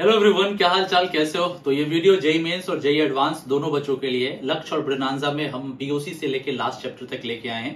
Hello everyone क्या हाल चाल कैसे हो तो ये वीडियो जेई मेंस और जेई एडवांस दोनों बच्चों के लिए लक्ष्य और ब्रनांजा में हम बीओसी से लेके लास्ट चैप्टर तक लेके आए हैं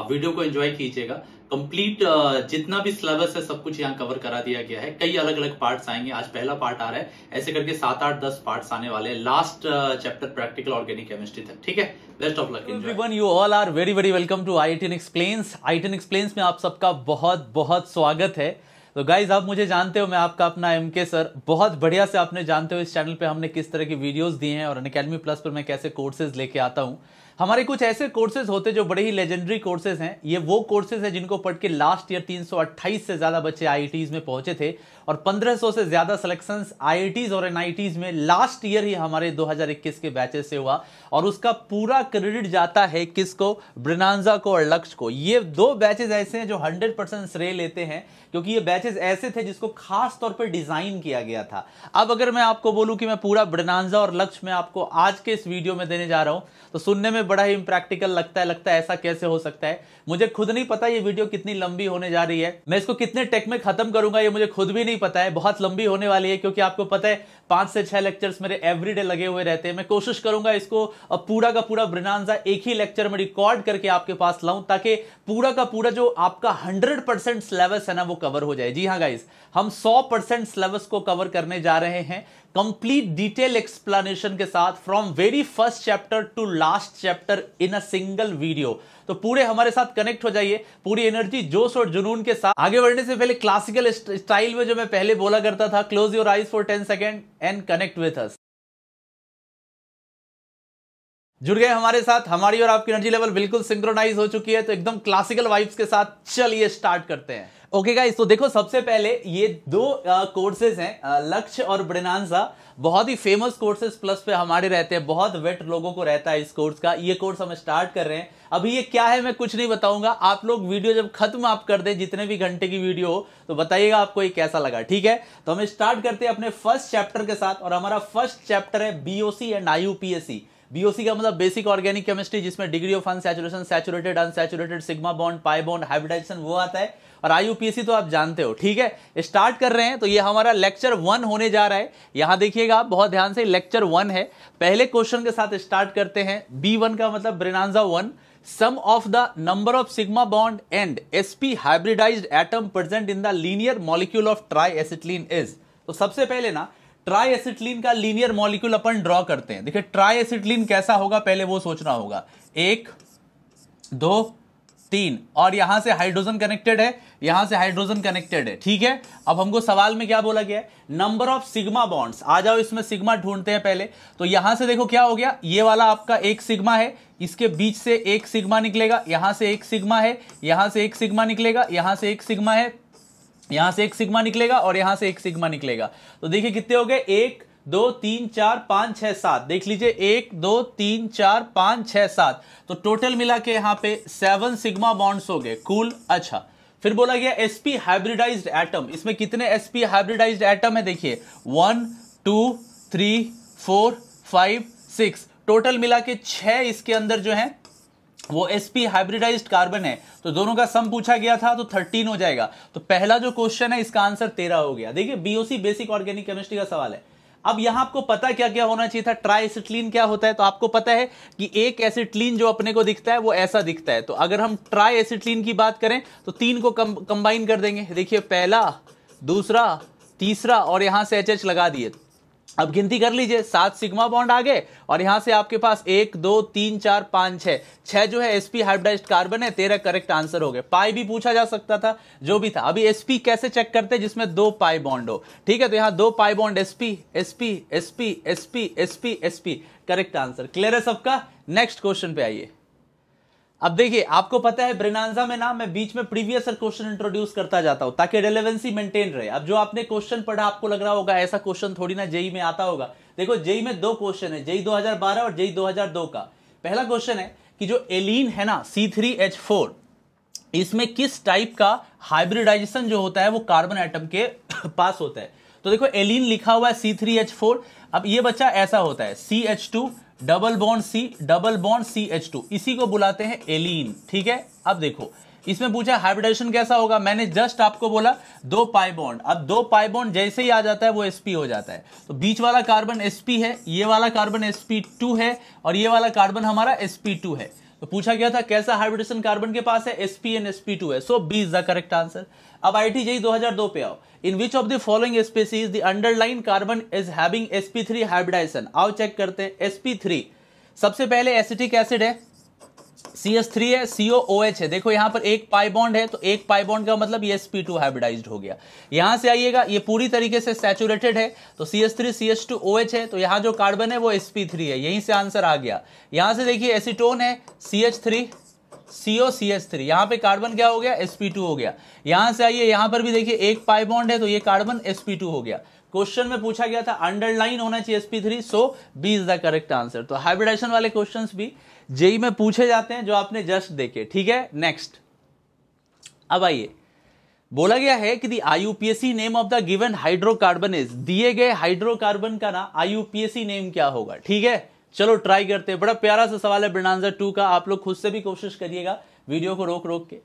आप वीडियो को एंजॉय कीजिएगा कंप्लीट uh, जितना भी सिलेबस है सब कुछ यहाँ कवर करा दिया गया है कई अलग अलग पार्ट्स आएंगे आज पहला पार्ट आ रहा है ऐसे करके सात आठ दस पार्ट्स आने वाले हैं last chapter practical organic chemistry तक ठीक है best of luck everyone you all are very very welcome to I T explains I T explains में आप सबका बहुत बहुत स्वागत है तो गाइज आप मुझे जानते हो मैं आपका अपना एम के सर बहुत बढ़िया से आपने जानते हो इस चैनल पे हमने किस तरह की वीडियोस दिए हैं और अन अकेडमी प्लस पर मैं कैसे कोर्सेज लेके आता हूँ हमारे कुछ ऐसे कोर्सेज होते जो बड़े ही लेजेंडरी कोर्सेज हैं ये वो कोर्सेज हैं जिनको पढ़ के लास्ट ईयर 328 से ज़्यादा बच्चे आई में पहुंचे थे और 1500 से ज़्यादा सिलेक्शन आई और एन में लास्ट ईयर ही हमारे 2021 के बैचेस से हुआ और उसका पूरा क्रेडिट जाता है किसको ब्रिनाजा को और लक्ष्य को ये दो बैचेज ऐसे हैं जो हंड्रेड परसेंट श्रेय लेते हैं क्योंकि ये बैचेज ऐसे थे जिसको खास तौर पर डिजाइन किया गया था अब अगर मैं आपको बोलूं कि मैं पूरा ब्रिनाजा और लक्ष्य में आपको आज के इस वीडियो में देने जा रहा हूं तो सुनने में में बड़ा ही इम्प्रैक्टिकल लगता है लगता है ऐसा कैसे हो सकता है मुझे खुद नहीं पता ये वीडियो कितनी लंबी होने जा रही है मैं इसको कितने टेक में खत्म करूंगा ये मुझे खुद भी नहीं पता है बहुत लंबी होने वाली है क्योंकि आपको पता है पांच से छह लेक्चर्स मेरे एवरीडे लगे हुए रहते हैं मैं कोशिश करूंगा इसको पूरा का पूरा ब्रिनानजा एक ही लेक्चर में रिकॉर्ड करके आपके पास लाऊं ताकि पूरा का पूरा जो आपका हंड्रेड परसेंट सिलेबस है ना वो कवर हो जाए जी हाँ गाइस हम सौ परसेंट सिलेबस को कवर करने जा रहे हैं कंप्लीट डिटेल एक्सप्लेनेशन के साथ from very first chapter to last chapter in a single video तो पूरे हमारे साथ कनेक्ट हो जाइए पूरी एनर्जी जोश और जुनून के साथ आगे बढ़ने से पहले क्लासिकल स्टाइल में जो मैं पहले बोला करता था close your eyes for ten second and connect with us जुड़ गए हमारे साथ हमारी और आपकी एनर्जी लेवल बिल्कुल सिंक्रोनाइज हो चुकी है तो एकदम क्लासिकल वाइब्स के साथ चलिए स्टार्ट करते हैं ओके गाइस तो देखो सबसे पहले ये दो कोर्सेज हैं लक्ष्य और ब्रिनांसा बहुत ही फेमस कोर्सेज प्लस पे हमारे रहते हैं बहुत वेट लोगों को रहता है इस कोर्स का ये कोर्स हम स्टार्ट कर रहे हैं अभी ये क्या है मैं कुछ नहीं बताऊंगा आप लोग वीडियो जब खत्म आप कर दें जितने भी घंटे की वीडियो हो तो बताइएगा आपको ये कैसा लगा ठीक है तो हम स्टार्ट करते हैं अपने फर्स्ट चैप्टर के साथ और हमारा फर्स्ट चैप्टर है बीओसी एंड आई बीओसी का मतलब बेसिक ऑर्गेनिक केमिस्ट्री जिसमें degree of unsaturation saturated unsaturated sigma bond pi bond hybridization वो आता है और आईयूपीएसी तो आप जानते हो ठीक है स्टार्ट कर रहे हैं तो ये हमारा लेक्चर वन होने जा रहा है यहाँ देखिएगा आप बहुत ध्यान से लेक्चर वन है पहले क्वेश्चन के साथ स्टार्ट करते हैं बी वन का मतलब ब्रिनाजा one sum of the number of sigma bond and SP hybridized atom present in the linear molecule of tri acetylene is तो सबसे पहले ना ट्राइएसिटलीन का लीनियर मॉलिक्यूल अपन ड्रॉ करते हैं देखिए ट्राइएसिटलीन कैसा होगा पहले वो सोचना होगा एक दो तीन और यहां से हाइड्रोजन कनेक्टेड है यहां से हाइड्रोजन कनेक्टेड है ठीक है अब हमको सवाल में क्या बोला गया है नंबर ऑफ सिग्मा बॉन्ड्स आ जाओ इसमें सिग्मा ढूंढते हैं पहले तो यहां से देखो क्या हो गया ये वाला आपका एक सिग्मा है इसके बीच से एक सिग्मा निकलेगा यहां से एक सिग्मा है यहां से एक सिग्मा निकलेगा यहां से एक सिग्मा है यहां से एक सिग्मा निकलेगा और यहां से एक सिग्मा निकलेगा तो देखिए कितने हो गए एक दो तीन चार पांच छह सात देख लीजिए एक दो तीन चार पांच छह सात तो टोटल मिला के यहां पे सेवन सिग्मा बॉन्ड्स हो गए कूल अच्छा फिर बोला गया एसपी हाइब्रिडाइज्ड एटम इसमें कितने एसपी हाइब्रिडाइज्ड एटम है देखिए one two three four five six total मिला के छह इसके अंदर जो है वो एस पी हाइब्रिडाइज कार्बन है तो दोनों का सम पूछा गया था तो थर्टीन हो जाएगा तो पहला जो क्वेश्चन है इसका आंसर तेरह हो गया देखिए बीओसी बेसिक ऑर्गेनिक केमिस्ट्री का सवाल है अब यहां आपको पता क्या क्या होना चाहिए था ट्राइसिटलीन क्या होता है तो आपको पता है कि एक एसिटलीन जो अपने को दिखता है वो ऐसा दिखता है तो अगर हम ट्राई की बात करें तो तीन को कंबाइन कर देंगे देखिए पहला दूसरा तीसरा और यहां से एच लगा दिए अब गिनती कर लीजिए सात सिग्मा बॉन्ड आ गए और यहां से आपके पास एक दो तीन चार पांच छह छह जो है एसपी हाइब्रिडाइज्ड कार्बन है तेरह करेक्ट आंसर हो गए पाई भी पूछा जा सकता था जो भी था अभी एसपी कैसे चेक करते हैं जिसमें दो पाई बॉन्ड हो ठीक है तो यहां दो pi bond SP SP SP SP SP SP correct answer clear है सबका नेक्स्ट क्वेश्चन पे आइए अब देखिए आपको पता है ब्रिनाजा में ना मैं बीच में प्रीवियस क्वेश्चन इंट्रोड्यूस करता जाता हूं ताकि रेलेवेंसी मेंटेन रहे अब जो आपने क्वेश्चन पढ़ा आपको लग रहा होगा ऐसा क्वेश्चन थोड़ी ना जेई में आता होगा देखो जेई में दो क्वेश्चन है जेई 2012 और जेई 2002 का पहला क्वेश्चन है कि जो एलिन है ना सी इसमें किस टाइप का हाइब्रिडाइजेशन जो होता है वो कार्बन आइटम के पास होता है तो देखो एलिन लिखा हुआ है सी अब ये बच्चा ऐसा होता है C H two double bond C double bond C H two इसी को बुलाते हैं एलिन ठीक है अब देखो इसमें पूछा हाइब्रिडाइजेशन कैसा होगा मैंने जस्ट आपको बोला दो पाई बॉन्ड अब दो पाई बॉन्ड जैसे ही आ जाता है वो sp हो जाता है तो बीच वाला कार्बन sp है ये वाला कार्बन sp2 है और ये वाला कार्बन हमारा sp2 है तो पूछा गया था कैसा हाइब्रिडेशन कार्बन के पास है sp एंड sp2 है so B is the correct answer अब आई टी जी दो हजार दो पे आओ in which of the following species the underline carbon is having sp3 hybridization आओ चेक करते हैं sp3 सबसे पहले एसिटिक एसिड है सी एस थ्री है सीओ ओ एच है देखो यहां पर एक पाई बॉन्ड है तो एक पाई बॉन्ड का मतलब ये एसपी टू हाइब्रिडाइज हो गया यहां से आइएगा ये पूरी तरीके से सैचुरेटेड है तो C S three C S two O H है तो यहां जो कार्बन है वो एसपी थ्री है यहीं से आंसर आ गया यहां से देखिए एसीटोन है C H three CO C S three यहां पर कार्बन क्या हो गया एसपी टू हो गया यहां से आइए यहां पर भी देखिए एक पाई बॉन्ड है तो ये कार्बन एसपी टू हो गया क्वेश्चन में पूछा गया था अंडरलाइन होना चाहिए SP three so B is the correct answer तो हाइब्रिडाइशन वाले क्वेश्चन भी जेई में पूछे जाते हैं जो आपने जस्ट देखे ठीक है नेक्स्ट अब आइए बोला गया है कि the IUPAC name of the given hydrocarbon is दिए गए हाइड्रोकार्बन का ना आईयूपीएससी नेम क्या होगा ठीक है चलो ट्राई करते हैं बड़ा प्यारा सा सवाल है ब्रिनांजर टू का आप लोग खुद से भी कोशिश करिएगा वीडियो को रोक रोक के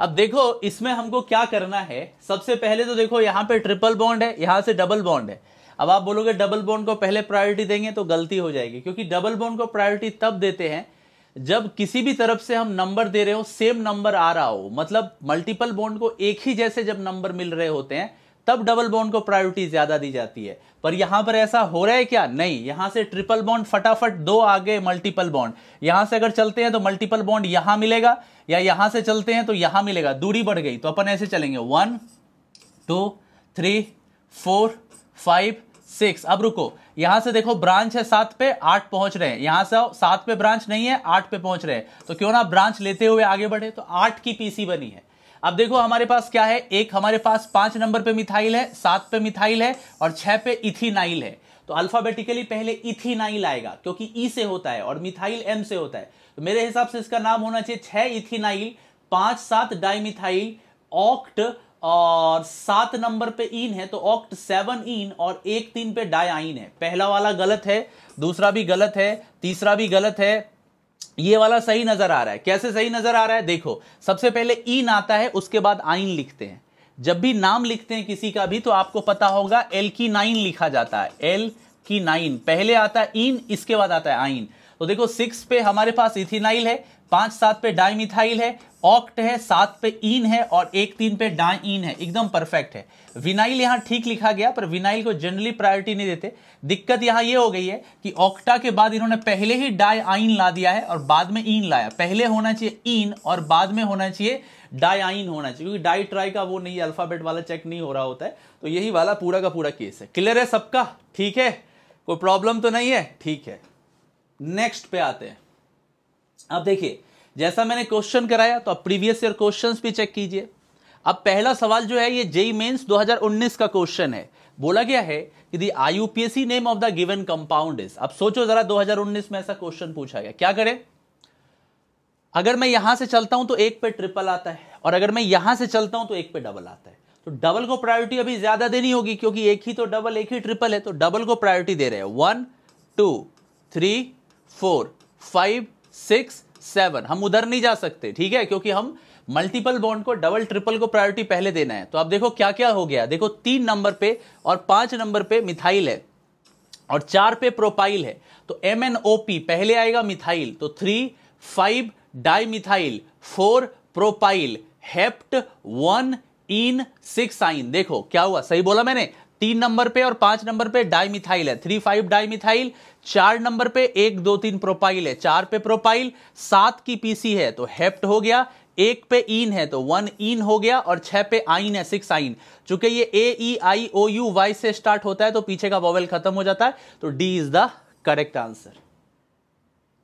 अब देखो इसमें हमको क्या करना है सबसे पहले तो देखो यहां पर ट्रिपल बॉन्ड है यहां से डबल बॉन्ड है अब आप बोलोगे डबल बॉन्ड को पहले प्रायोरिटी देंगे तो गलती हो जाएगी क्योंकि डबल बॉन्ड को प्रायोरिटी तब देते हैं जब किसी भी तरफ से हम नंबर दे रहे हो सेम नंबर आ रहा हो मतलब मल्टीपल बॉन्ड को एक ही जैसे जब नंबर मिल रहे होते हैं तब डबल बॉन्ड को प्रायोरिटी ज्यादा दी जाती है पर यहां पर ऐसा हो रहा है क्या नहीं यहां से ट्रिपल बॉन्ड फटाफट दो आगे मल्टीपल बॉन्ड यहां से अगर चलते हैं तो मल्टीपल बॉन्ड यहां मिलेगा या यहां से चलते हैं तो यहां मिलेगा दूरी बढ़ गई तो अपन ऐसे चलेंगे one two three four five six अब रुको यहां से देखो ब्रांच है सात पे आठ पहुंच रहे हैं यहां से सात पे ब्रांच नहीं है आठ पे पहुंच रहे हैं तो क्यों ना ब्रांच लेते हुए आगे बढ़े तो आठ की पीसी बनी है अब देखो हमारे पास क्या है एक हमारे पास पांच नंबर पे मिथाइल है सात पे मिथाइल है और छह पे इथिनाइल है तो अल्फाबेटिकली पहले इथिनाइल आएगा क्योंकि ई e से होता है और मिथाइल एम से होता है तो मेरे हिसाब से इसका नाम होना चाहिए छह इथिनाइल पांच सात डाइमिथाइल ऑक्ट और सात नंबर पे इन है तो ऑक्ट सेवन इन और एक तीन पे डायन है पहला वाला गलत है दूसरा भी गलत है तीसरा भी गलत है ये वाला सही नजर आ रहा है कैसे सही नजर आ रहा है देखो सबसे पहले इन आता है उसके बाद आइन लिखते हैं जब भी नाम लिखते हैं किसी का भी तो आपको पता होगा एल की नाइन लिखा जाता है एल की नाइन पहले आता है इन इसके बाद आता है आइन तो देखो सिक्स पे हमारे पास इथिनाइल है पांच सात पे डाई मिथाइल है ऑक्ट है सात पे इन है और एक तीन पे डाई इन है एकदम परफेक्ट है विनाइल यहाँ ठीक लिखा गया पर विनाइल को जनरली प्रायोरिटी नहीं देते दिक्कत यहाँ ये हो गई है कि ऑक्टा के बाद इन्होंने पहले ही डाई आइन ला दिया है और बाद में इन लाया पहले होना चाहिए इन और बाद में होना चाहिए डाई आइन होना चाहिए क्योंकि डाई ट्राई का वो नहीं अल्फाबेट वाला चेक नहीं हो रहा होता है तो यही वाला पूरा का पूरा केस है क्लियर है सबका ठीक है कोई प्रॉब्लम तो नहीं है ठीक है नेक्स्ट पे आते हैं अब देखिए जैसा मैंने क्वेश्चन कराया तो आप प्रीवियस ईयर क्वेश्चंस भी चेक कीजिए अब पहला सवाल जो है ये जेई मेंस 2019 का क्वेश्चन है बोला गया है कि the IUPAC name of the given compound is अब सोचो जरा 2019 में ऐसा क्वेश्चन पूछा गया क्या करें अगर मैं यहां से चलता हूं तो एक पे ट्रिपल आता है और अगर मैं यहां से चलता हूं तो एक पे डबल आता है तो डबल को प्रायोरिटी अभी ज्यादा देनी होगी क्योंकि एक ही तो डबल एक ही ट्रिपल है तो डबल को प्रायोरिटी दे रहे हैं one two three four five six seven हम उधर नहीं जा सकते ठीक है क्योंकि हम मल्टीपल बॉन्ड को डबल ट्रिपल को प्रायोरिटी पहले देना है तो आप देखो क्या क्या हो गया देखो तीन नंबर पे और पांच नंबर पे मिथाइल है और चार पे प्रोपाइल है तो एम एन ओ पी पहले आएगा मिथाइल तो three five di methyl four propyl hept one en six yne देखो क्या हुआ सही बोला मैंने तीन नंबर पे और पांच नंबर पे मिथाइल है थ्री फाइव डाई मिथाइल चार नंबर पे एक दो तीन प्रोपाइल है चार पे प्रोपाइल सात की पीसी है तो हेप्ट हो गया एक पे इन है तो वन इन हो गया और छह पे आइन है सिक्स आइन चूंकि ये A E I O U Y से स्टार्ट होता है तो पीछे का वॉवल खत्म हो जाता है तो D is the correct answer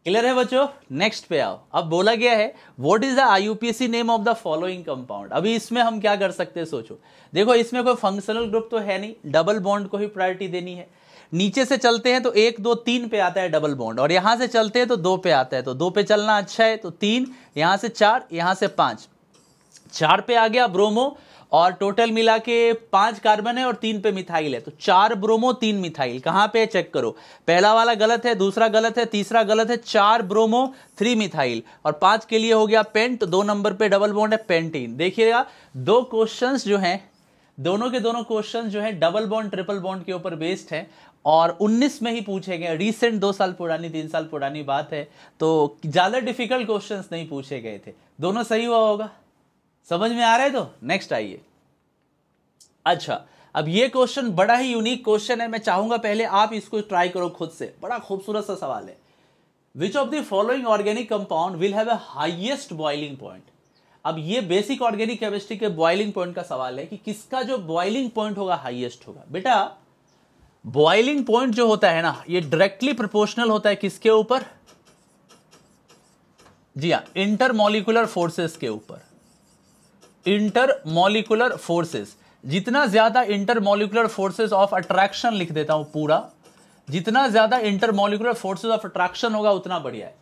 clear है बच्चों नेक्स्ट पे आओ अब बोला गया है what is the आईयूपीएससी name of the following compound अभी इसमें हम क्या कर सकते हैं सोचो देखो इसमें कोई फंक्शनल ग्रुप तो है नहीं डबल बॉन्ड को ही प्रायोरिटी देनी है नीचे से चलते हैं तो एक दो तीन पे आता है डबल बॉन्ड और यहां से चलते हैं तो दो पे आता है तो दो पे चलना अच्छा है तो तीन यहाँ से चार यहां से पांच चार पे आ गया ब्रोमो और टोटल मिला के पांच कार्बन है और तीन पे मिथाइल है तो चार ब्रोमो तीन मिथाइल कहां पे चेक करो पहला वाला गलत है दूसरा गलत है तीसरा गलत है चार ब्रोमो थ्री मिथाइल और पांच के लिए हो गया पेंट दो नंबर पे डबल बॉन्ड है पेंटीन देखिएगा दो क्वेश्चंस जो हैं दोनों के दोनों क्वेश्चन जो है डबल बॉन्ड ट्रिपल बॉन्ड के ऊपर बेस्ड है और 19 में ही पूछेंगे रिसेंट दो साल पुरानी तीन साल पुरानी बात है तो ज़्यादा डिफिकल्ट क्वेश्चंस नहीं पूछे गए थे दोनों सही हुआ होगा समझ में आ रहे तो नेक्स्ट आइए अच्छा अब ये क्वेश्चन बड़ा ही यूनिक क्वेश्चन है मैं चाहूंगा पहले आप इसको ट्राई करो खुद से बड़ा खूबसूरत सा सवाल है which of the following organic compound will have a highest boiling point अब ये बेसिक ऑर्गेनिक केमिस्ट्री के बॉइलिंग पॉइंट का सवाल है कि किसका जो बॉइलिंग पॉइंट होगा हाइएस्ट होगा बेटा बॉइलिंग पॉइंट जो होता है ना ये डायरेक्टली प्रोपोर्शनल होता है किसके ऊपर जी हाँ इंटरमोलिकुलर फोर्सेस के ऊपर इंटरमोलिकुलर फोर्सेस जितना ज्यादा इंटरमोलिकुलर फोर्सेस ऑफ अट्रैक्शन लिख देता हूं पूरा जितना ज्यादा इंटरमोलिकुलर फोर्सेस ऑफ अट्रैक्शन होगा उतना बढ़िया है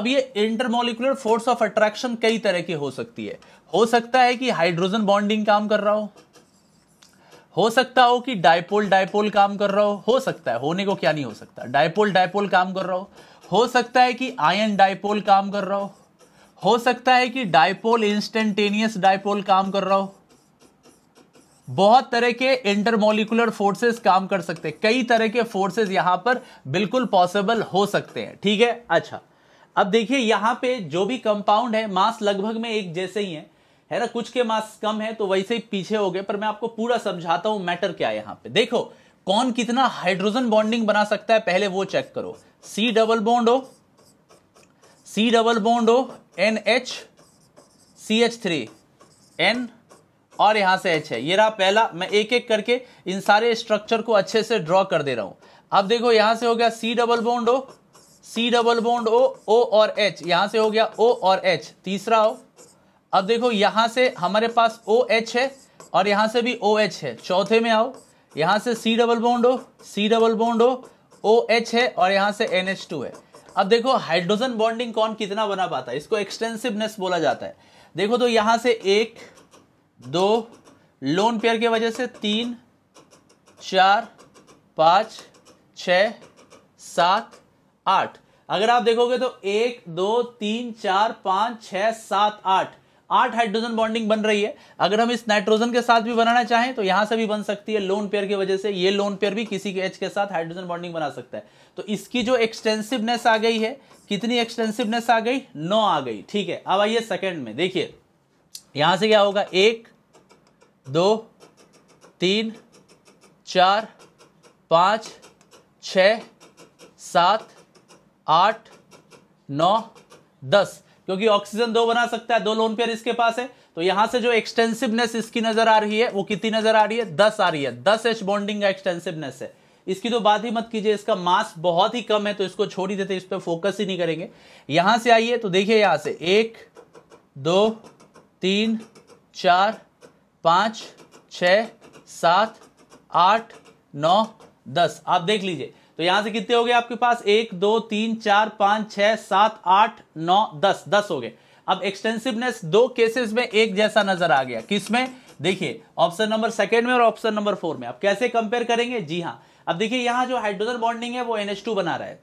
अब ये इंटरमोलिकुलर फोर्स ऑफ अट्रैक्शन कई तरह की हो सकती है हो सकता है कि हाइड्रोजन बॉन्डिंग काम कर रहा हो हो सकता हो कि डायपोल डायपोल काम कर रहा हो हो सकता है होने को क्या नहीं हो सकता डायपोल डायपोल काम कर रहा हो हो सकता है कि आयन डायपोल काम कर रहा हो हो सकता है कि डायपोल इंस्टेंटेनियस डायपोल काम कर रहा हो बहुत तरह के इंटरमोलिकुलर फोर्सेस काम कर सकते हैं कई तरह के फोर्सेस यहां पर बिल्कुल पॉसिबल हो सकते हैं ठीक है अच्छा अब देखिए यहां पे जो भी कंपाउंड है मास लगभग में एक जैसे ही है है ना कुछ के मार्क्स कम है तो वैसे ही पीछे हो गए पर मैं आपको पूरा समझाता हूं मैटर क्या है यहां पे देखो कौन कितना हाइड्रोजन बॉन्डिंग बना सकता है पहले वो चेक करो सी डबल बॉन्ड हो सी डबल बॉन्ड हो N H C H three N और यहां से एच है ये रहा पहला मैं एक एक करके इन सारे स्ट्रक्चर को अच्छे से ड्रॉ कर दे रहा हूं अब देखो यहां से हो गया सी डबल बॉन्ड हो सी डबल बॉन्ड ओ ओ और एच यहां से हो गया ओ और एच तीसरा हो अब देखो यहां से हमारे पास ओ OH है और यहां से भी ओ OH है चौथे में आओ यहां से सी डबल बॉन्ड हो सी डबल बॉन्ड हो ओ OH है और यहां से एन एच टू है अब देखो हाइड्रोजन बॉन्डिंग कौन कितना बना पाता है इसको एक्सटेंसिवनेस बोला जाता है देखो तो यहां से एक दो लोन पेयर की वजह से तीन चार पांच छ सात आठ अगर आप देखोगे तो एक दो तीन चार पांच छ सात आठ आठ हाइड्रोजन बॉन्डिंग बन रही है अगर हम इस नाइट्रोजन के साथ भी बनाना चाहें तो यहां से भी बन सकती है लोन पेयर की वजह से ये लोन पेयर भी किसी के एच के साथ हाइड्रोजन बॉन्डिंग बना सकता है तो इसकी जो एक्सटेंसिवनेस आ गई है कितनी एक्सटेंसिवनेस आ गई नौ आ गई ठीक है अब आइए सेकेंड में देखिए यहां से क्या होगा एक दो तीन चार पांच छ सात आठ नौ दस क्योंकि ऑक्सीजन दो बना सकता है दो लोन पेयर इसके पास है तो यहां से जो एक्सटेंसिवनेस इसकी नजर आ रही है वो कितनी नजर आ रही है दस आ रही है दस एच बॉन्डिंग का एक्सटेंसिवनेस है इसकी तो बात ही मत कीजिए इसका मास बहुत ही कम है तो इसको छोड़ ही देते इस पर फोकस ही नहीं करेंगे यहां से आइए तो देखिए यहां से एक दो तीन चार पांच छ सात आठ नौ दस आप देख लीजिए तो यहां से कितने हो गए आपके पास एक दो तीन चार पांच छह सात आठ नौ दस दस हो गए अब एक्सटेंसिवनेस दो केसेस में एक जैसा नजर आ गया किसमें देखिए ऑप्शन नंबर सेकंड में और ऑप्शन नंबर फोर में आप कैसे कंपेयर करेंगे जी हाँ अब देखिए यहां जो हाइड्रोजन बॉन्डिंग है वो एनएच बना रहा है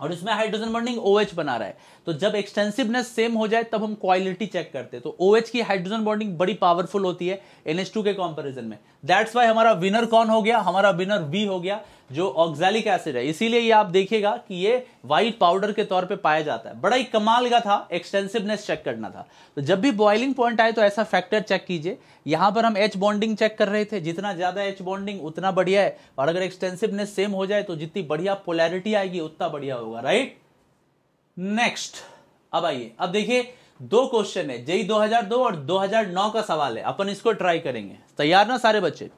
और इसमें हाइड्रोजन बॉन्डिंग OH बना रहा है तो जब एक्सटेंसिवनेस सेम हो जाए तब हम क्वालिटी चेक करते हैं तो OH की हाइड्रोजन बॉन्डिंग बड़ी पावरफुल होती है एनएच के कंपैरिजन में दैट्स वाई हमारा विनर कौन हो गया हमारा विनर बी हो गया जो ऑक्जैलिक एसिड है इसीलिए ये आप देखिएगा कि ये व्हाइट पाउडर के तौर पे पाया जाता है बड़ा ही कमाल का था एक्सटेंसिवनेस चेक करना था तो जब भी बॉइलिंग पॉइंट आए तो ऐसा फैक्टर चेक कीजिए यहां पर हम एच बॉन्डिंग चेक कर रहे थे जितना ज़्यादा एच बॉन्डिंग उतना बढ़िया है और अगर एक्सटेंसिवनेस सेम हो जाए तो जितनी बढ़िया पोलैरिटी आएगी उतना बढ़िया होगा राइट नेक्स्ट अब आइए अब देखिए दो क्वेश्चन है जेई 2002 और 2009 का सवाल है अपन इसको ट्राई करेंगे तैयार ना सारे बच्चे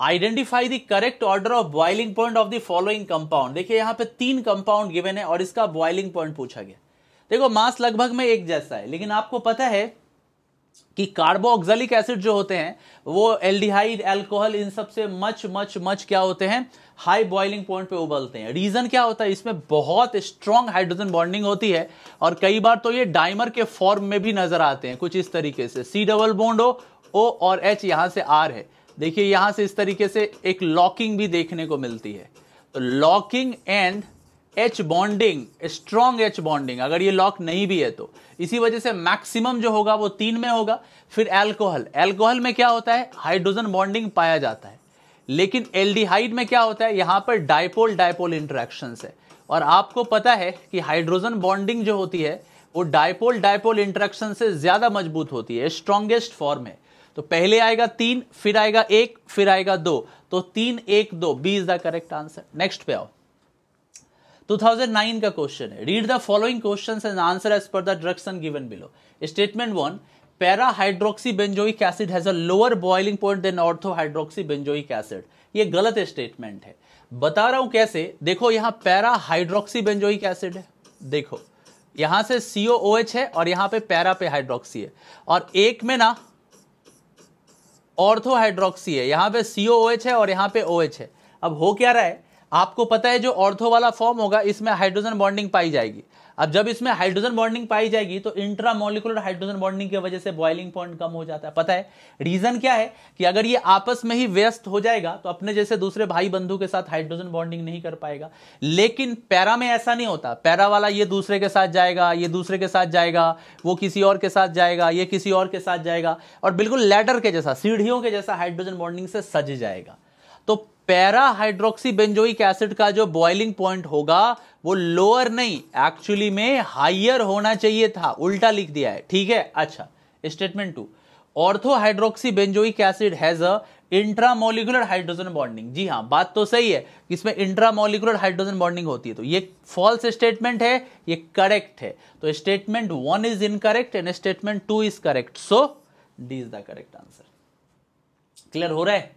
identify the correct order of boiling point of the following compound देखिए यहां पे तीन कंपाउंड गिवन है और इसका बॉइलिंग पॉइंट पूछा गया देखो मास लगभग में एक जैसा है लेकिन आपको पता है कि कार्बोक्सिलिक एसिड जो होते हैं वो एल्डिहाइड एल्कोहल इन सब से मच मच मच क्या होते हैं हाई बॉइलिंग पॉइंट पे उबलते हैं रीजन क्या होता है इसमें बहुत स्ट्रांग हाइड्रोजन बॉन्डिंग होती है और कई बार तो ये डाइमर के फॉर्म में भी नजर आते हैं कुछ इस तरीके से सी डबल बॉन्ड हो ओ और एच यहां से आर है देखिए यहां से इस तरीके से एक लॉकिंग भी देखने को मिलती है तो locking and H bonding strong H bonding अगर ये लॉक नहीं भी है तो इसी वजह से मैक्सिमम जो होगा वो तीन में होगा फिर एल्कोहल एल्कोहल में क्या होता है हाइड्रोजन बॉन्डिंग पाया जाता है लेकिन एल्डिहाइड में क्या होता है यहां पर डायपोल डायपोल इंट्रैक्शन है और आपको पता है कि हाइड्रोजन बॉन्डिंग जो होती है वो डायपोल डायपोल इंट्रैक्शन से ज़्यादा मजबूत होती है स्ट्रॉन्गेस्ट फॉर्म है तो पहले आएगा तीन फिर आएगा एक फिर आएगा दो तो तीन एक दो B is the correct answer next पे आओ 2009 का क्वेश्चन है read the following question and answer as per the direction given below statement one para hydroxy benzoic acid has a lower boiling point than ortho hydroxy benzoic acid ये गलत statement है बता रहा हूं कैसे देखो यहां पैरा हाइड्रोक्सी बेंजोइक एसिड है देखो यहां से सीओ है और यहां पे पैरा पे हाइड्रोक्सी है और एक में ना ऑर्थोहाइड्रोक्सी है यहाँ पे सी है और यहाँ पे ओ एच है अब हो क्या रहा है आपको पता है जो ऑर्थो वाला फॉर्म होगा इसमें हाइड्रोजन बॉन्डिंग पाई जाएगी अब जब इसमें हाइड्रोजन बॉन्डिंग पाई जाएगी तो इंट्रा मोलिकुलर हाइड्रोजन बॉन्डिंग की वजह से बॉइलिंग पॉइंट कम हो जाता है पता है रीजन क्या है कि अगर ये आपस में ही व्यस्त हो जाएगा तो अपने जैसे दूसरे भाई बंधु के साथ हाइड्रोजन बॉन्डिंग नहीं कर पाएगा लेकिन पैरा में ऐसा नहीं होता पैरा वाला ये दूसरे के साथ जाएगा ये दूसरे के साथ जाएगा वो किसी और के साथ जाएगा ये किसी और के साथ जाएगा और बिल्कुल लेटर के जैसा सीढ़ियों के जैसा हाइड्रोजन बॉन्डिंग से सज जाएगा तो पैरा हाइड्रोक्सी बेंजोइक एसिड का जो बॉइलिंग पॉइंट होगा वो लोअर नहीं एक्चुअली में हाइयर होना चाहिए था उल्टा लिख दिया है ठीक है अच्छा statement two ortho hydroxy benzoic acid has a intramolecular hydrogen bonding जी हाँ बात तो सही है कि इसमें इंट्रामोलिकुलर हाइड्रोजन बॉन्डिंग होती है तो ये फॉल्स स्टेटमेंट है ये करेक्ट है तो statement one is incorrect and statement two is correct so D is the correct answer clear हो रहा है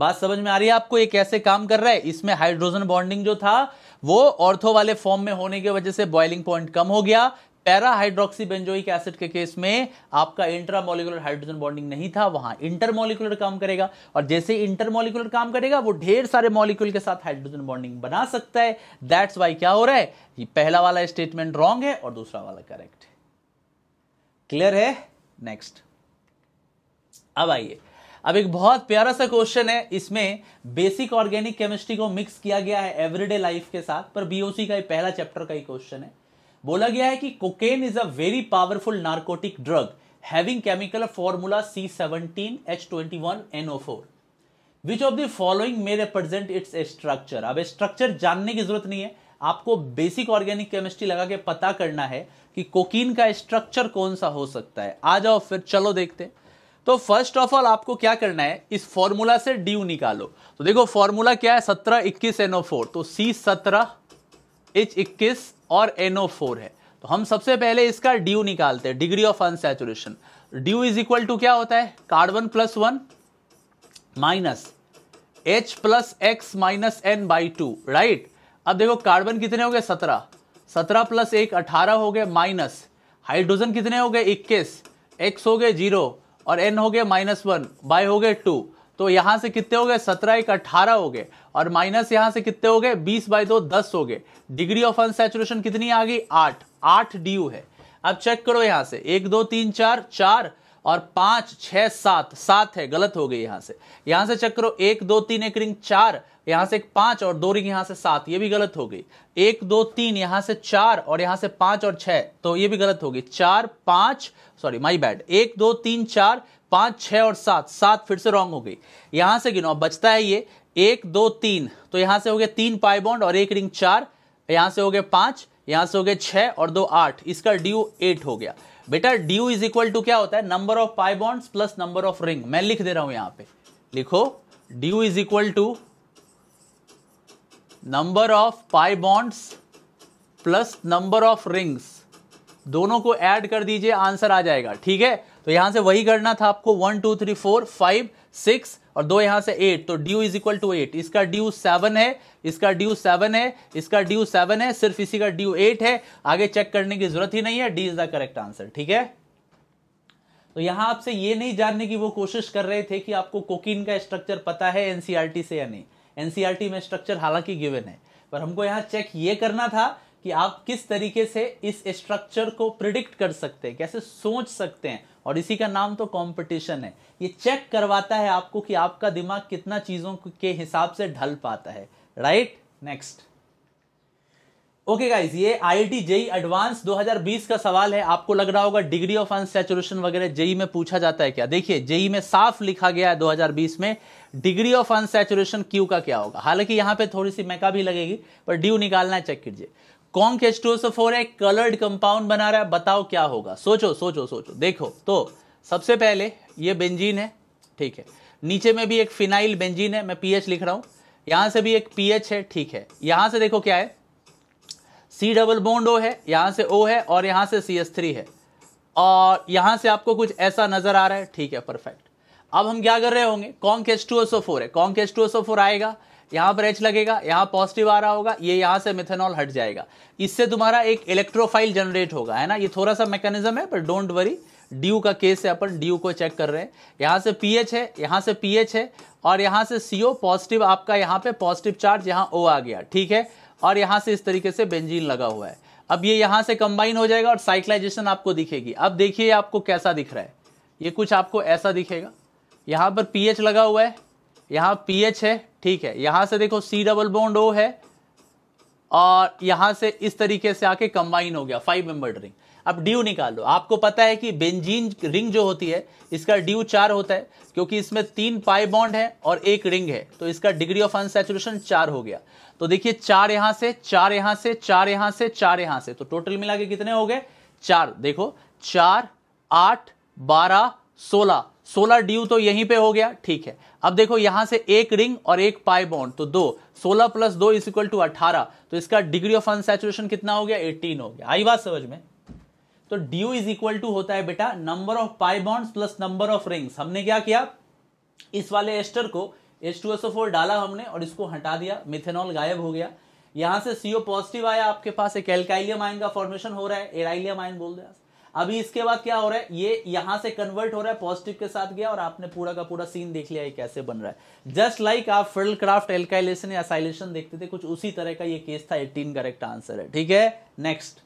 बात समझ में आ रही है आपको ये कैसे काम कर रहा है इसमें हाइड्रोजन बॉन्डिंग जो था वो ऑर्थो वाले फॉर्म में होने की वजह से बॉइलिंग पॉइंट कम हो गया पैरा हाइड्रोक्सी बेंजोइक एसिड के केस में आपका इंट्रामोलिकुलर हाइड्रोजन बॉन्डिंग नहीं था वहां इंटरमोलिकुलर काम करेगा और जैसे इंटरमोलिकुलर काम करेगा वो ढेर सारे मॉलिक्यूल के साथ हाइड्रोजन बॉन्डिंग बना सकता है दैट्स वाई क्या हो रहा है ये पहला वाला स्टेटमेंट रॉन्ग है और दूसरा वाला करेक्ट है क्लियर है नेक्स्ट अब आइए अब एक बहुत प्यारा सा क्वेश्चन है इसमें बेसिक ऑर्गेनिक केमिस्ट्री को मिक्स किया गया है एवरीडे लाइफ के साथ पर बीओसी का पहला चैप्टर का ही क्वेश्चन है बोला गया है कि cocaine is a very powerful narcotic drug having chemical formula C seventeen H twenty one NO four which of the following may represent its structure अब स्ट्रक्चर जानने की जरूरत नहीं है आपको बेसिक ऑर्गेनिक केमिस्ट्री लगा के पता करना है कि कोकीन का स्ट्रक्चर कौन सा हो सकता है आ जाओ फिर चलो देखते हैं तो फर्स्ट ऑफ ऑल आपको क्या करना है इस फॉर्मूला से डी निकालो तो देखो फॉर्मूला क्या है सत्रह इक्कीस एनओ फोर तो सी सत्रह एच इक्कीस और एनओ फोर है तो हम सबसे पहले इसका ड्यू निकालते हैं degree of unsaturation DU is equal to क्या होता है carbon plus one minus H plus X minus N by two right अब देखो कार्बन कितने हो गए सत्रह सत्रह प्लस एक अठारह हो गए माइनस हाइड्रोजन कितने हो गए इक्कीस एक्स हो गए जीरो और एन हो गया माइनस वन बाय हो गए टू तो यहाँ से कितने हो गए सत्रह एक अट्ठारह हो गए और माइनस यहाँ से कितने हो गए बीस बाई दो दस हो गए डिग्री ऑफ अनसेचुरेशन कितनी आ गई आठ आठ डी है अब चेक करो यहाँ से एक दो तीन चार चार और पाँच छः सात सात है गलत हो गई यहाँ से यहाँ से चेक करो एक दो तीन एक रिंग चार यहां से पांच और दो रिंग यहां से सात ये भी गलत हो गई एक दो तीन यहां से चार और यहां से पांच और छह तो ये भी गलत हो गई चार पांच सॉरी माई बैड एक दो तीन चार पांच छ और सात सात फिर से रॉन्ग हो गई यहां से गिनो बचता है ये एक दो तीन तो यहां से हो गया तीन पाई बॉन्ड और एक रिंग चार यहां से हो गया पांच यहां से हो गया छह और दो आठ इसका ड्यू एट हो गया बेटा ड्यू इज इक्वल टू क्या होता है number of pi bonds plus number of ring मैं लिख दे रहा हूं यहां पे लिखो DU is equal to number of pi bonds plus number of rings दोनों को ऐड कर दीजिए आंसर आ जाएगा ठीक है तो यहां से वही करना था आपको one two three four five six और दो यहां से एट तो DU is equal to eight इसका ड्यू सेवन है इसका ड्यू सेवन है इसका ड्यू सेवन है सिर्फ इसी का ड्यू एट है आगे चेक करने की जरूरत ही नहीं है D is the correct answer ठीक है तो यहां आपसे ये नहीं जानने की वो कोशिश कर रहे थे कि आपको कोकिन का स्ट्रक्चर पता है एनसीआरटी से या नहीं एनसीईआरटी में स्ट्रक्चर हालांकि गिवन है पर हमको यहाँ चेक ये करना था कि आप किस तरीके से इस स्ट्रक्चर को प्रिडिक्ट कर सकते हैं कैसे सोच सकते हैं और इसी का नाम तो कंपटीशन है ये चेक करवाता है आपको कि आपका दिमाग कितना चीज़ों के हिसाब से ढल पाता है राइट नेक्स्ट ओके गाइज ये I I T JEE advance 2020 का सवाल है आपको लग रहा होगा डिग्री ऑफ अनसेचुरेशन वगैरह जेई e में पूछा जाता है क्या देखिए जेई e में साफ लिखा गया है 2020 में डिग्री ऑफ अनसेचुरेशन क्यू का क्या होगा हालांकि यहां पे थोड़ी सी मैका भी लगेगी पर ड्यू निकालना है चेक कीजिए कौन फोर है कलर्ड कंपाउंड बना रहा है बताओ क्या होगा सोचो सोचो सोचो देखो तो सबसे पहले ये बेंजीन है ठीक है नीचे में भी एक फिनाइल बेंजीन है मैं पीएच लिख रहा हूँ यहां से भी एक पीएच है ठीक है यहां से देखो क्या है सी डबल बॉन्ड ओ है यहाँ से ओ है और यहाँ से सी एस थ्री है और यहाँ से आपको कुछ ऐसा नज़र आ रहा है ठीक है परफेक्ट अब हम क्या कर रहे होंगे conc H two S O four है conc H two S O four आएगा यहाँ पर एच लगेगा यहाँ पॉजिटिव आ रहा होगा ये यह यहाँ से मिथेनॉल हट जाएगा इससे तुम्हारा एक इलेक्ट्रोफाइल जनरेट होगा है ना ये थोड़ा सा मैकेनिज्म है पर डोंट वरी ड्यू का केस है अपन ड्यू को चेक कर रहे हैं यहाँ से पीएच है यहाँ से पीएच है और यहाँ से सीओ पॉजिटिव आपका यहाँ पे पॉजिटिव चार्ज यहाँ ओ आ गया ठीक है और यहाँ से इस तरीके से बेंजीन लगा हुआ है अब ये यहाँ से कंबाइन हो जाएगा और साइक्लाइजेशन आपको दिखेगी अब देखिए आपको कैसा दिख रहा है ये कुछ आपको ऐसा दिखेगा यहाँ पर पीएच लगा हुआ है यहाँ पीएच है ठीक है यहाँ से देखो सी डबल बॉन्ड ओ है और यहाँ से इस तरीके से आके कंबाइन हो गया फाइव मेंबर्ड रिंग अब ड्यू लो आपको पता है कि बेंजीन रिंग जो होती है इसका ड्यू चार होता है क्योंकि इसमें तीन पाई बॉन्ड है और एक रिंग है तो इसका डिग्री ऑफ अनसेचुरेशन चार हो गया तो देखिए चार यहां से चार यहां से चार यहां से चार यहां से तो टोटल मिला के कितने हो गए चार देखो चार आठ बारह सोलह सोलह ड्यू तो यहीं पे हो गया ठीक है अब देखो यहां से एक रिंग और एक पाई बॉन्ड तो दो सोलह प्लस दो इज इक्वल टू अठारह तो इसका डिग्री ऑफ अनसेचुरेशन कितना हो गया एटीन हो गया आई बात समझ में तो ड्यू इज इक्वल टू होता है बेटा number of pi bonds plus number of rings हमने क्या किया इस वाले एस्टर को H two S O four डाला हमने और इसको हटा दिया मिथेनॉल गायब हो गया यहां से सीओ पॉजिटिव आया आपके पास एक एल्काइलियम आयन का फॉर्मेशन हो रहा है एराइलियम आयन बोल दिया अभी इसके बाद क्या हो रहा है ये यहां से कन्वर्ट हो रहा है पॉजिटिव के साथ गया और आपने पूरा का पूरा सीन देख लिया ये कैसे बन रहा है जस्ट लाइक like आप फिल्ड क्राफ्ट एल्काइलेशन या साइलेशन देखते थे कुछ उसी तरह का ये केस था 18 करेक्ट आंसर है ठीक है नेक्स्ट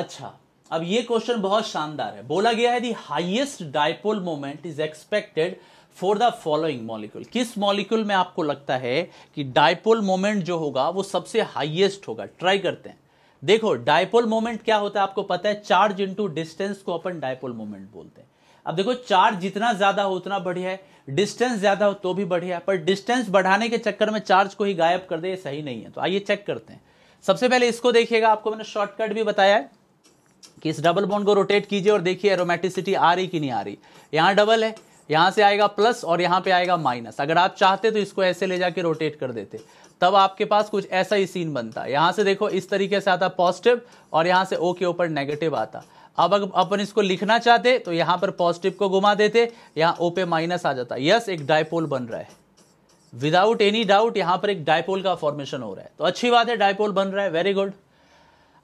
अच्छा अब ये क्वेश्चन बहुत शानदार है बोला गया है the highest dipole moment is expected for the following molecule किस मॉलिक्यूल में आपको लगता है कि डायपोल मोमेंट जो होगा वो सबसे हाइएस्ट होगा ट्राई करते हैं देखो डायपोल मोमेंट क्या होता है आपको पता है चार्ज इंटू डिस्टेंस को अपन डायपोल मोमेंट बोलते हैं अब देखो चार्ज जितना ज्यादा हो उतना बढ़िया है डिस्टेंस ज्यादा हो तो भी बढ़िया है पर डिस्टेंस बढ़ाने के चक्कर में चार्ज को ही गायब कर दे ये सही नहीं है तो आइए चेक करते हैं सबसे पहले इसको देखिएगा आपको मैंने शॉर्टकट भी बताया है कि इस डबल बॉन्ड को रोटेट कीजिए और देखिए एरोमेटिसिटी आ रही कि नहीं आ रही यहां डबल है यहां से आएगा प्लस और यहां पे आएगा माइनस अगर आप चाहते तो इसको ऐसे ले जाके रोटेट कर देते तब आपके पास कुछ ऐसा ही सीन बनता यहां से देखो इस तरीके से आता पॉजिटिव और यहां से ओ के ऊपर नेगेटिव आता अब अगर अपन इसको लिखना चाहते तो यहां पर पॉजिटिव को घुमा देते यहां ओ पे माइनस आ जाता यस एक डायपोल बन रहा है विदाउट एनी डाउट यहां पर एक डायपोल का फॉर्मेशन हो रहा है तो अच्छी बात है डायपोल बन रहा है वेरी गुड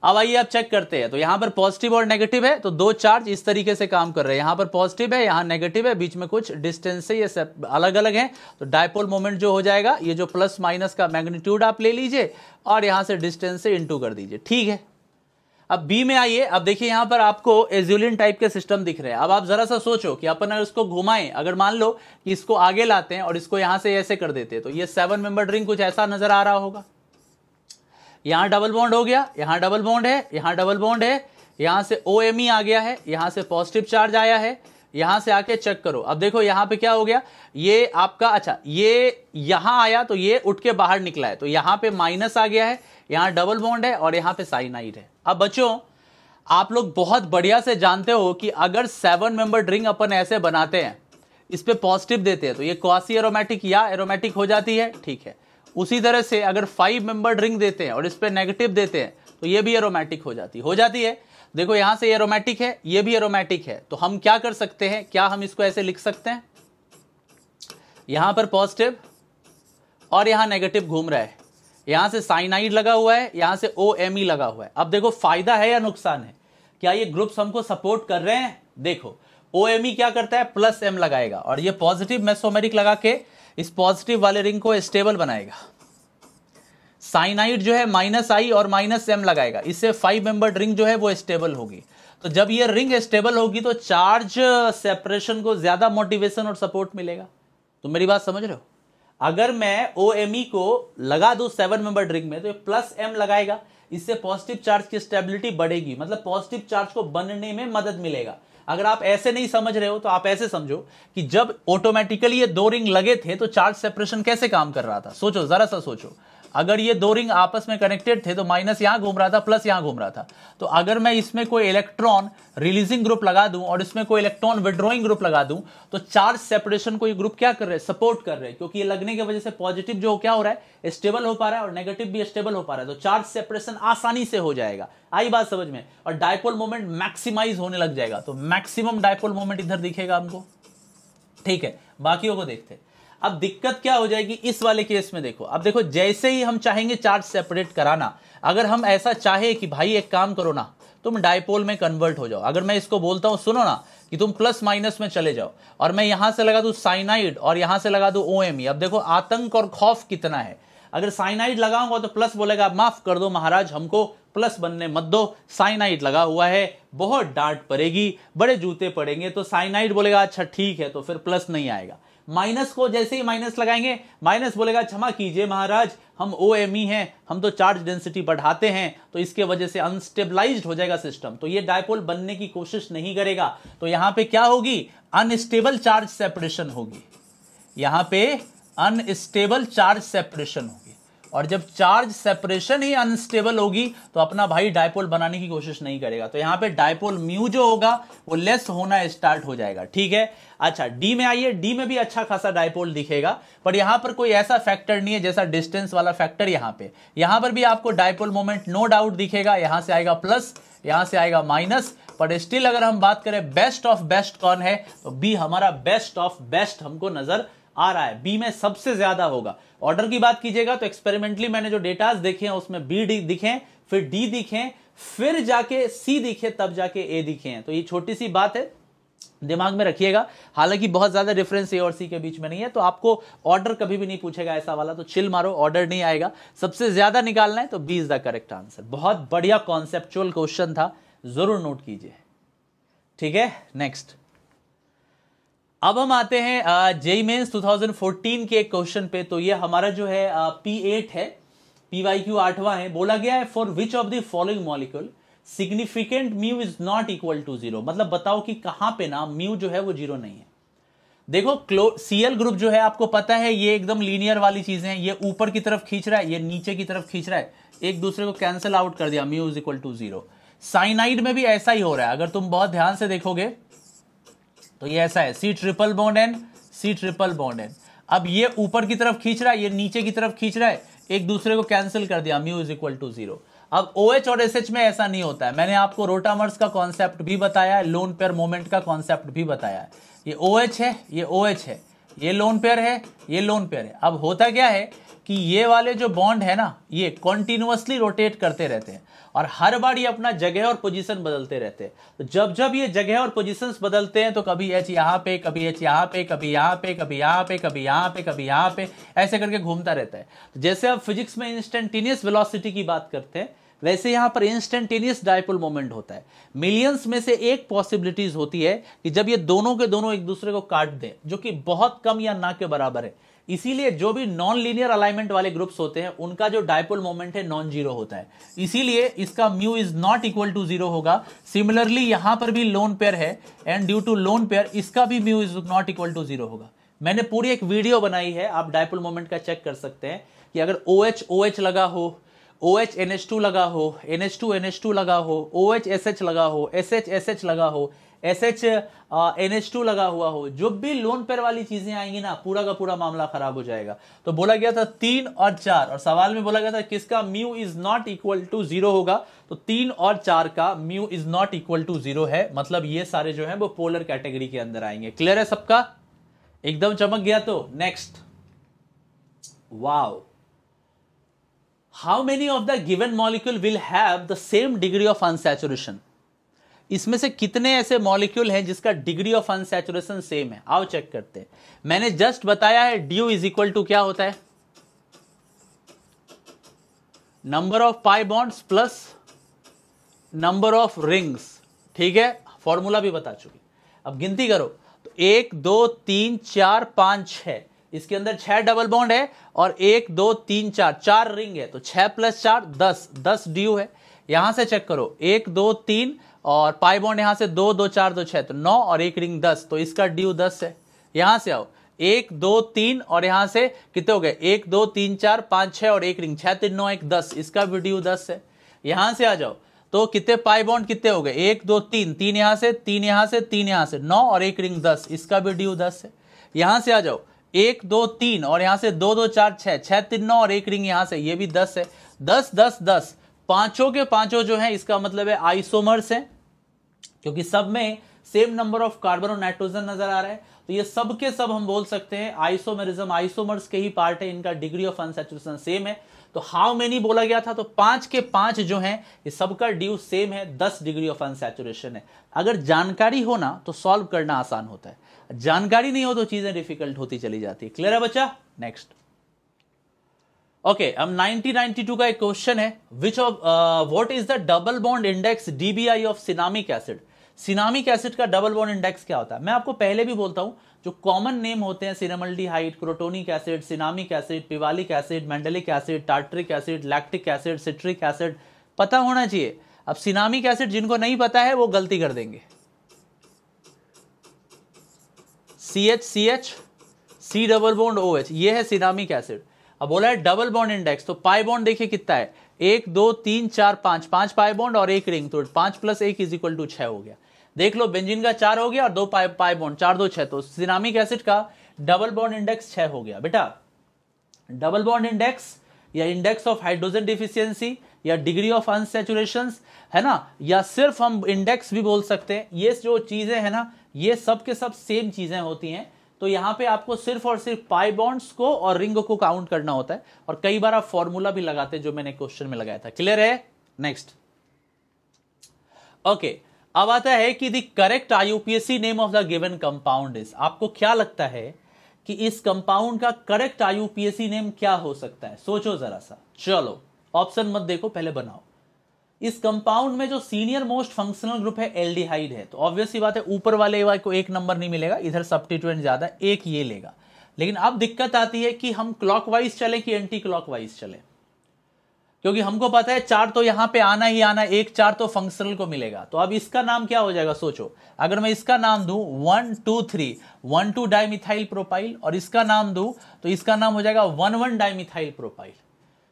अब आइए आप चेक करते हैं तो यहां पर पॉजिटिव और नेगेटिव है तो दो चार्ज इस तरीके से काम कर रहे हैं यहां पर पॉजिटिव है यहां नेगेटिव है बीच में कुछ डिस्टेंस है ये सब अलग अलग है तो डायपोल मोमेंट जो हो जाएगा ये जो प्लस माइनस का मैग्नीट्यूड आप ले लीजिए और यहां से डिस्टेंस से इंटू कर दीजिए ठीक है अब बी में आइए अब देखिए यहां पर आपको एजुलिन टाइप के सिस्टम दिख रहे हैं अब आप जरा सा सोचो कि अपन अगर इसको घुमाएं अगर मान लो कि इसको आगे लाते हैं और इसको यहां से ऐसे कर देते हैं तो ये सेवन मेंबर रिंग कुछ ऐसा नजर आ रहा होगा यहाँ डबल बॉन्ड हो गया यहाँ डबल बॉन्ड है यहाँ डबल बॉन्ड है यहाँ से ओ एम ई आ गया है यहाँ से पॉजिटिव चार्ज आया है यहाँ से आके चेक करो अब देखो यहाँ पे क्या हो गया ये आपका अच्छा ये यहाँ आया तो ये उठ के बाहर निकला है तो यहाँ पे माइनस आ गया है यहाँ डबल बॉन्ड है और यहाँ पे साइनाइड है अब बच्चों आप लोग बहुत बढ़िया से जानते हो कि अगर सेवन मेंबर ड्रिंग अपन ऐसे बनाते हैं इस पर पॉजिटिव देते हैं तो ये क्वासी एरोमेटिक या एरोमेटिक हो जाती है ठीक है उसी तरह से अगर फाइव मेंबर रिंग देते हैं और इस पर नेगेटिव देते हैं तो ये भी एरोमेटिक हो जाती हो जाती है देखो यहां से एरोमेटिक है ये भी एरोमेटिक है तो हम क्या कर सकते हैं क्या हम इसको ऐसे लिख सकते हैं यहां पर पॉजिटिव और यहां नेगेटिव घूम रहा है यहां से साइनाइड लगा हुआ है यहां से ओ एम ई लगा हुआ है अब देखो फायदा है या नुकसान है क्या ये ग्रुप्स हमको सपोर्ट कर रहे हैं देखो ओ एम ई क्या करता है प्लस एम लगाएगा और ये पॉजिटिव मेसोमेरिक लगा के इस पॉजिटिव वाले रिंग को स्टेबल बनाएगा साइनाइड जो है माइनस आई और माइनस एम लगाएगा इससे फाइव मेंबर्ड रिंग जो है वो स्टेबल होगी तो जब ये रिंग स्टेबल होगी तो चार्ज सेपरेशन को ज्यादा मोटिवेशन और सपोर्ट मिलेगा तो मेरी बात समझ रहे हो अगर मैं ओ एम ई को लगा दू सेवन मेंबर रिंग में तो ये प्लस एम लगाएगा इससे पॉजिटिव चार्ज की स्टेबिलिटी बढ़ेगी मतलब पॉजिटिव चार्ज को बनने में मदद मिलेगा अगर आप ऐसे नहीं समझ रहे हो तो आप ऐसे समझो कि जब ऑटोमेटिकली ये दो रिंग लगे थे तो चार्ज सेपरेशन कैसे काम कर रहा था सोचो जरा सा सोचो अगर ये दो रिंग आपस में कनेक्टेड थे तो माइनस यहां घूम रहा था प्लस यहां घूम रहा था तो अगर मैं इसमें कोई इलेक्ट्रॉन रिलीजिंग ग्रुप लगा दूं और इसमें कोई इलेक्ट्रॉन विड्रॉइंग ग्रुप लगा दूं तो चार्ज सेपरेशन को ये ग्रुप क्या कर रहे हैं सपोर्ट कर रहे हैं क्योंकि ये लगने की वजह से पॉजिटिव जो क्या हो रहा है स्टेबल हो पा रहा है और नेगेटिव भी स्टेबल हो पा रहा है तो चार्ज सेपरेशन आसानी से हो जाएगा आई बात समझ में और डायपोल मोवमेंट मैक्सिमाइज होने लग जाएगा तो मैक्सिमम डायपोल मोवमेंट इधर दिखेगा हमको ठीक है बाकी को देखते हैं अब दिक्कत क्या हो जाएगी इस वाले केस में देखो अब देखो जैसे ही हम चाहेंगे चार्ज सेपरेट कराना अगर हम ऐसा चाहे कि भाई एक काम करो ना तुम डायपोल में कन्वर्ट हो जाओ अगर मैं इसको बोलता हूँ सुनो ना कि तुम प्लस माइनस में चले जाओ और मैं यहाँ से लगा दूँ साइनाइड और यहाँ से लगा दूँ ओ e। अब देखो आतंक और खौफ कितना है अगर साइनाइड लगाऊंगा तो प्लस बोलेगा माफ कर दो महाराज हमको प्लस बनने मत दो साइनाइड लगा हुआ है बहुत डांट पड़ेगी बड़े जूते पड़ेंगे तो साइनाइड बोलेगा अच्छा ठीक है तो फिर प्लस नहीं आएगा माइनस को जैसे ही माइनस लगाएंगे माइनस बोलेगा क्षमा कीजिए महाराज हम ओ एम ई है हम तो चार्ज डेंसिटी बढ़ाते हैं तो इसके वजह से अनस्टेबलाइज हो जाएगा सिस्टम तो ये डायपोल बनने की कोशिश नहीं करेगा तो यहां पे क्या होगी अनस्टेबल चार्ज सेपरेशन होगी यहां पे अनस्टेबल चार्ज सेपरेशन होगी और जब चार्ज सेपरेशन ही अनस्टेबल होगी तो अपना भाई डायपोल बनाने की कोशिश नहीं करेगा तो यहां पे डायपोल म्यू जो होगा वो लेस होना स्टार्ट हो जाएगा ठीक है अच्छा डी में आइए डी में भी अच्छा खासा डायपोल दिखेगा पर यहां पर कोई ऐसा फैक्टर नहीं है जैसा डिस्टेंस वाला फैक्टर यहां पर यहां पर भी आपको डायपोल मोमेंट नो डाउट दिखेगा यहां से आएगा प्लस यहां से आएगा माइनस पर स्टिल अगर हम बात करें बेस्ट ऑफ बेस्ट कौन है तो बी हमारा बेस्ट ऑफ बेस्ट हमको नजर आ रहा है बी में सबसे ज्यादा होगा ऑर्डर की बात कीजिएगा तो एक्सपेरिमेंटली मैंने जो डेटाज देखे हैं उसमें बी डी दिखे फिर डी दिखे फिर जाके सी दिखे तब जाके ए दिखे हैं तो ये छोटी सी बात है दिमाग में रखिएगा हालांकि बहुत ज्यादा डिफरेंस ए और सी के बीच में नहीं है तो आपको ऑर्डर कभी भी नहीं पूछेगा ऐसा वाला तो चिल मारो ऑर्डर नहीं आएगा सबसे ज्यादा निकालना है तो B is the correct answer बहुत बढ़िया कॉन्सेप्चुअल क्वेश्चन था जरूर नोट कीजिए ठीक है नेक्स्ट अब हम आते हैं जेई मेन्स 2014 के क्वेश्चन पे तो ये हमारा जो है पी एट है पी वाई क्यू आठवा है बोला गया है for which of the following molecule significant mu is not equal to zero मतलब बताओ कि कहां पे ना म्यू जो है वो जीरो नहीं है देखो क्लो सीएल ग्रुप जो है आपको पता है ये एकदम लीनियर वाली चीजें हैं ये ऊपर की तरफ खींच रहा है ये नीचे की तरफ खींच रहा है एक दूसरे को कैंसिल आउट कर दिया mu is equal to zero cyanide में भी ऐसा ही हो रहा है अगर तुम बहुत ध्यान से देखोगे तो ये ऐसा है C triple bond N C triple bond N अब ये ऊपर की तरफ खींच रहा है ये नीचे की तरफ खींच रहा है एक दूसरे को कैंसिल कर दिया mu is equal to zero अब ओ OH और एस में ऐसा नहीं होता है मैंने आपको रोटामर्स का कॉन्सेप्ट भी बताया है लोन पेयर मोमेंट का कॉन्सेप्ट भी बताया है ये ओ OH है ये ओ OH है ये लोन पेयर है ये लोन पेयर है अब होता क्या है कि ये वाले जो बॉन्ड है ना ये कॉन्टिन्यूसली रोटेट करते रहते हैं और हर बार ये अपना जगह और पोजीशन बदलते रहते हैं तो जब जब ये जगह और पोजीशंस बदलते हैं तो कभी एच यहाँ पे कभी एच यहाँ पे कभी यहाँ पे कभी यहाँ पे कभी यहाँ पे कभी यहाँ पे ऐसे करके घूमता रहता है तो जैसे आप फिजिक्स में इंस्टेंटेनियस वेलोसिटी की बात करते हैं वैसे यहाँ पर इंस्टेंटेनियस डायपोल मोमेंट होता है मिलियंस में से एक पॉसिबिलिटीज होती है कि जब ये दोनों के दोनों एक दूसरे को काट दें जो कि बहुत कम या ना के बराबर है इसीलिए जो भी नॉन लीनियर अलाइनमेंट वाले ग्रुप्स होते हैं उनका जो डायपोल मोमेंट है नॉन जीरो होता है इसीलिए इसका mu is not equal to zero होगा सिमिलरली यहां पर भी लोन पेयर है and due to lone pair इसका भी mu is not equal to zero होगा मैंने पूरी एक वीडियो बनाई है आप डायपोल मोमेंट का चेक कर सकते हैं कि अगर ओ एच ओ एच लगा हो O H N H two लगा हो N H two N H two लगा हो ओ एच एस एच लगा हो एस एच एस एच लगा हो S H N H two लगा हुआ हो जो भी लोन पेर वाली चीजें आएंगी ना पूरा का पूरा मामला खराब हो जाएगा तो बोला गया था तीन और चार और सवाल में बोला गया था किसका mu is not equal to zero होगा तो तीन और चार का mu is not equal to zero है मतलब ये सारे जो है वो पोलर कैटेगरी के अंदर आएंगे क्लियर है सबका एकदम चमक गया तो next wow how many of the given molecule will have the same degree of unsaturation इसमें से कितने ऐसे मॉलिक्यूल हैं जिसका डिग्री ऑफ अनसेचुरेशन सेम है आओ चेक करते हैं मैंने जस्ट बताया है ड्यू इज इक्वल टू क्या होता है number of pi bonds plus number of rings ठीक है फॉर्मूला भी बता चुकी अब गिनती करो तो एक दो तीन चार पांच छ इसके अंदर छह डबल बॉन्ड है और एक दो तीन चार चार रिंग है तो छह प्लस चार दस दस ड्यू है यहां से चेक करो एक दो तीन और पाई बॉन्ड यहां से दो दो चार दो छह तो नौ और एक रिंग दस तो इसका ड्यू दस है यहां से आओ एक दो तीन और यहां से कितने हो गए एक दो तीन चार पांच छह और एक रिंग छह तीन नौ एक दस इसका भी ड्यू दस है यहां से आ जाओ तो कितने पाई बॉन्ड कितने हो गए एक दो तीन तीन यहां से तीन यहां से तीन यहां से नौ और एक रिंग दस इसका भी ड्यू दस है यहां से आ जाओ एक दो तीन और यहां से दो दो चार छह छह तीन नौ और एक रिंग यहां से ये भी दस है दस दस दस पांचों के पांचों जो है इसका मतलब है आइसोमर्स हैं क्योंकि सब में सेम नंबर ऑफ कार्बन और नाइट्रोजन नजर आ रहा है तो ये सब के सब हम बोल सकते हैं आइसोमेरिज्म आइसोमर्स के ही पार्ट है इनका डिग्री ऑफ अनसेचुरेशन सेम है तो हाउ मेनी बोला गया था तो पांच के पांच जो है ये सबका ड्यू सेम है दस डिग्री ऑफ अनसेचुरेशन है अगर जानकारी हो ना तो सॉल्व करना आसान होता है जानकारी नहीं हो तो चीजें डिफिकल्ट होती चली जाती है क्लियर है बच्चा नेक्स्ट ओके okay, अब 1992 का एक क्वेश्चन है which of what is the double bond index DBI of cinnamic acid cinnamic acid का डबल बॉन्ड इंडेक्स क्या होता है मैं आपको पहले भी बोलता हूं जो कॉमन नेम होते हैं cinnamaldehyde crotonic acid cinnamic acid pivalic acid mandelic acid tartaric acid lactic acid citric acid पता होना चाहिए अब सिनामिक एसिड जिनको नहीं पता है वो गलती कर देंगे C H C H C double bond O H ये है सिनामिक एसिड अब बोला है डबल बॉन्ड इंडेक्स तो पाई बॉन्ड देखिए कितना है एक दो तीन चार पांच पांच पाई बॉन्ड और एक रिंग तो पांच प्लस एक इज इक्वल टू छह हो गया देख लो बेंजीन का चार हो गया और दो पाई पाई बॉन्ड चार दो छह तो सिनामिक एसिड का डबल बॉन्ड इंडेक्स छह हो गया बेटा डबल बॉन्ड इंडेक्स या इंडेक्स ऑफ हाइड्रोजन डिफिशियंसी या डिग्री ऑफ अनसेचुरेशन है ना या सिर्फ हम इंडेक्स भी बोल सकते हैं ये जो चीज़ें है ना ये सब के सब सेम चीज़ें होती हैं तो यहां पे आपको सिर्फ और सिर्फ पाई बॉन्ड्स को और रिंग को काउंट करना होता है और कई बार आप फॉर्मूला भी लगाते हैं जो मैंने क्वेश्चन में लगाया था क्लियर है नेक्स्ट ओके okay. अब आता है कि the correct IUPAC name of the given compound is आपको क्या लगता है कि इस कंपाउंड का करेक्ट आईयूपीएसी नेम क्या हो सकता है सोचो जरा सा चलो ऑप्शन मत देखो पहले बनाओ इस कंपाउंड में जो सीनियर मोस्ट फंक्शनल ग्रुप है एल्डिहाइड है तो ऑब्वियसली बात है ऊपर वाले को एक नंबर नहीं मिलेगा इधर सब्सटीट्यूएंट ज्यादा एक ये लेगा लेकिन अब दिक्कत आती है कि हम क्लॉकवाइज चले कि एंटी क्लॉकवाइज चले क्योंकि हमको पता है चार तो यहां पे आना ही आना एक चार तो फंक्शनल को मिलेगा तो अब इसका नाम क्या हो जाएगा सोचो अगर मैं इसका नाम दू one two three one two dimethyl propyl और इसका नाम दू तो इसका नाम हो जाएगा वन वन डाइमिथाइल प्रोपाइल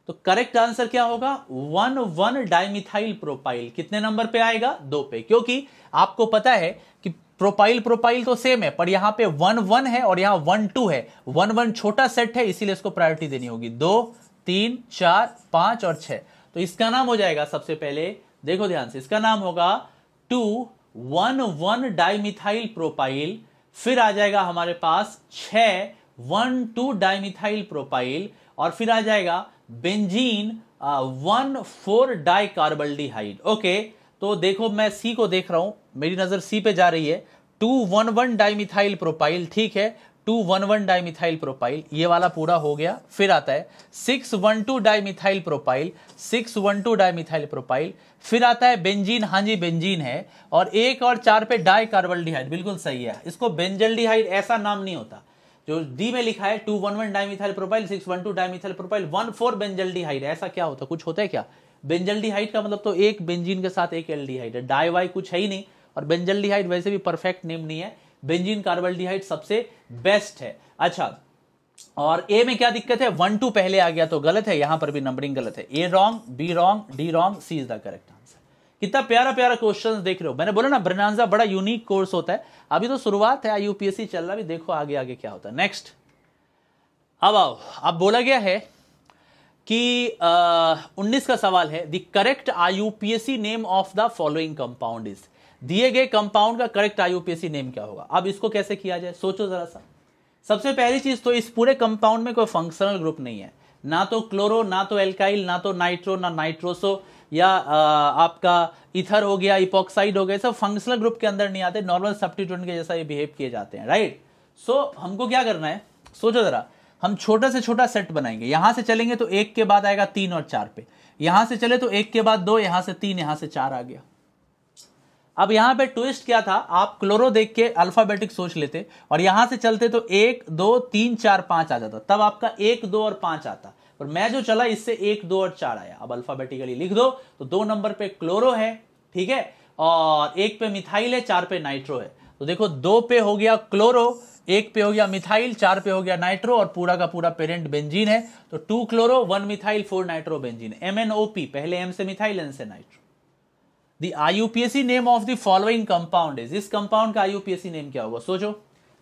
तो करेक्ट आंसर क्या होगा वन वन डाइमिथाइल प्रोपाइल कितने नंबर पे आएगा दो पे क्योंकि आपको पता है कि प्रोपाइल प्रोपाइल तो सेम है पर यहां पे वन वन है और यहां वन टू है वन वन छोटा सेट है इसीलिए इसको प्रायोरिटी देनी होगी दो तीन चार पांच और छह तो इसका नाम हो जाएगा सबसे पहले देखो ध्यान से इसका नाम होगा two one one dimethyl propyl फिर आ जाएगा हमारे पास छ वन टू डाइमिथाइल प्रोपाइल और फिर आ जाएगा benzene one four di carbaldehyde okay तो देखो मैं सी को देख रहा हूं मेरी नजर सी पे जा रही है two one one dimethyl propyl ठीक है two one one dimethyl propyl ये वाला पूरा हो गया फिर आता है six one two dimethyl propyl six one two dimethyl propyl फिर आता है बेंजीन हाँ जी बेंजीन है और एक और चार पे डाई कार्बलडिहाइड बिल्कुल सही है इसको बेंजलडिहाइड ऐसा नाम नहीं होता जो डी में लिखा है two one one dimethyl propyl six one two dimethyl propyl one four benzaldehyde ऐसा क्या होता कुछ होता है क्या बेंजलडिहाइड का मतलब तो एक बेंजीन के साथ एक एल्डिहाइड है डाई वाई कुछ है ही नहीं और बेंजलडिहाइड वैसे भी परफेक्ट नेम नहीं है बेंजीन डिहाइट सबसे बेस्ट है अच्छा और ए में क्या दिक्कत है वन टू पहले आ गया तो गलत है यहां पर भी नंबरिंग गलत है A wrong B wrong D wrong C is the correct answer कितना प्यारा प्यारा क्वेश्चन देख रहे हो मैंने बोला ना ब्रनाजा बड़ा यूनिक कोर्स होता है अभी तो शुरुआत है यूपीएससी चल रहा भी देखो आगे आगे क्या होता है नेक्स्ट अब आओ अब बोला गया है कि उन्नीस का सवाल है the correct I name of the following compound is दिए गए कंपाउंड का करेक्ट आईयूपीएसी नेम क्या होगा अब इसको कैसे किया जाए सोचो जरा सा सबसे पहली चीज तो इस पूरे कंपाउंड में कोई फंक्शनल ग्रुप नहीं है ना तो क्लोरो ना तो एल्काइल ना तो नाइट्रो ना नाइट्रोसो या आ, आपका इथर हो गया इपोक्साइड हो गया सब फंक्शनल ग्रुप के अंदर नहीं आते नॉर्मल सब्टीट्यूट के जैसा ये बिहेव किए जाते हैं राइट सो हमको क्या करना है सोचो जरा हम छोटा से छोटा सेट बनाएंगे यहां से चलेंगे तो एक के बाद आएगा तीन और चार पे यहां से चले तो एक के बाद दो यहां से तीन यहां से चार आ गया अब यहां पे ट्विस्ट क्या था आप क्लोरो देख के अल्फाबेटिक सोच लेते और यहां से चलते तो एक दो तीन चार पांच आ जाता तब आपका एक दो और पांच आता पर मैं जो चला इससे एक दो और चार आया अब अल्फाबेटिकली लिख दो तो दो नंबर पे क्लोरो है ठीक है और एक पे मिथाइल है चार पे नाइट्रो है तो देखो दो पे हो गया क्लोरो एक पे हो गया मिथाइल चार पे हो गया नाइट्रो और पूरा का पूरा पेरेंट बेंजीन है तो two chloro one methyl four nitro benzene M N O P पहले एम से मिथाइल एन से nitro the आईयूपीएससी name of the following compound is इस कंपाउंड का आईयूपीएससी नेम क्या होगा सोचो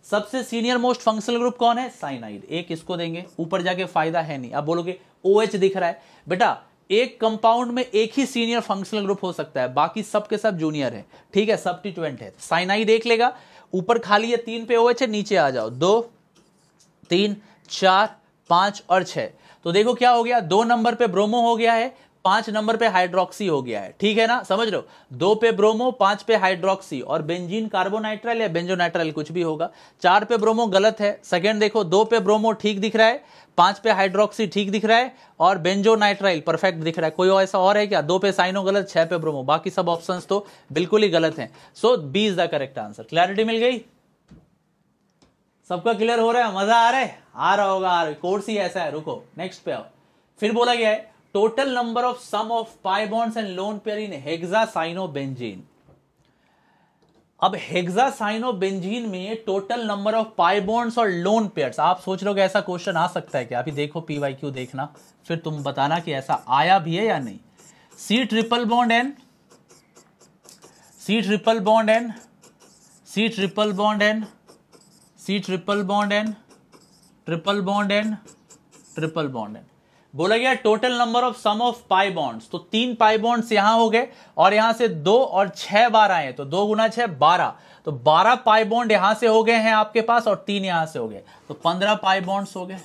सबसे सीनियर मोस्ट फंक्शनल ग्रुप कौन है साइनाइड एक इसको देंगे ऊपर जाके फायदा है नहीं अब बोलोगे ओ OH दिख रहा है बेटा एक कंपाउंड में एक ही सीनियर फंक्शनल ग्रुप हो सकता है बाकी सब के सब जूनियर है ठीक है सब ट्वेंट है साइनाइड एक लेगा ऊपर खाली है तीन पे OH है नीचे आ जाओ दो तीन चार पांच और छह तो देखो क्या हो गया दो नंबर पे ब्रोमो हो गया है पांच नंबर पे हाइड्रोक्सी हो गया है ठीक है ना समझ लो दो पे ब्रोमो पांच पे हाइड्रोक्सी और बेंजीन कार्बोनाइट्राइल या बेंजोनाइट्राइल कुछ भी होगा चार पे ब्रोमो गलत है सेकेंड देखो दो पे ब्रोमो ठीक दिख रहा है पांच पे हाइड्रोक्सी ठीक दिख रहा है और बेंजोनाइट्राइल परफेक्ट दिख रहा है कोई ऐसा और है क्या दो पे साइनो गलत छह पे ब्रोमो बाकी सब ऑप्शंस तो बिल्कुल ही गलत हैं so B is the correct answer clarity मिल गई सबका क्लियर हो रहा है मजा आ रहा है आ रहा होगा आ रहा कोर्स ही ऐसा है रुको नेक्स्ट पे आओ फिर बोला गया है total number of sum of pi bonds and lone pair in hexacyanobenzyne अब हेक्सासाइनोबेंजीन में total number of pi bonds और लोन पेयर्स आप सोच रहे हो ऐसा क्वेश्चन आ सकता है क्या अभी देखो पीवाई क्यू देखना फिर तुम बताना कि ऐसा आया भी है या नहीं C triple bond N C triple bond N C triple bond N C triple bond N triple bond N triple bond N बोला गया total number of sum of pi bonds तो तीन पाई बॉन्ड्स यहां हो गए और यहां से दो और छह बार आए तो दो गुना छह बारह तो बारह पाई बॉन्ड यहां से हो गए हैं आपके पास और तीन यहां से हो गए तो पंद्रह पाई बॉन्ड्स हो गए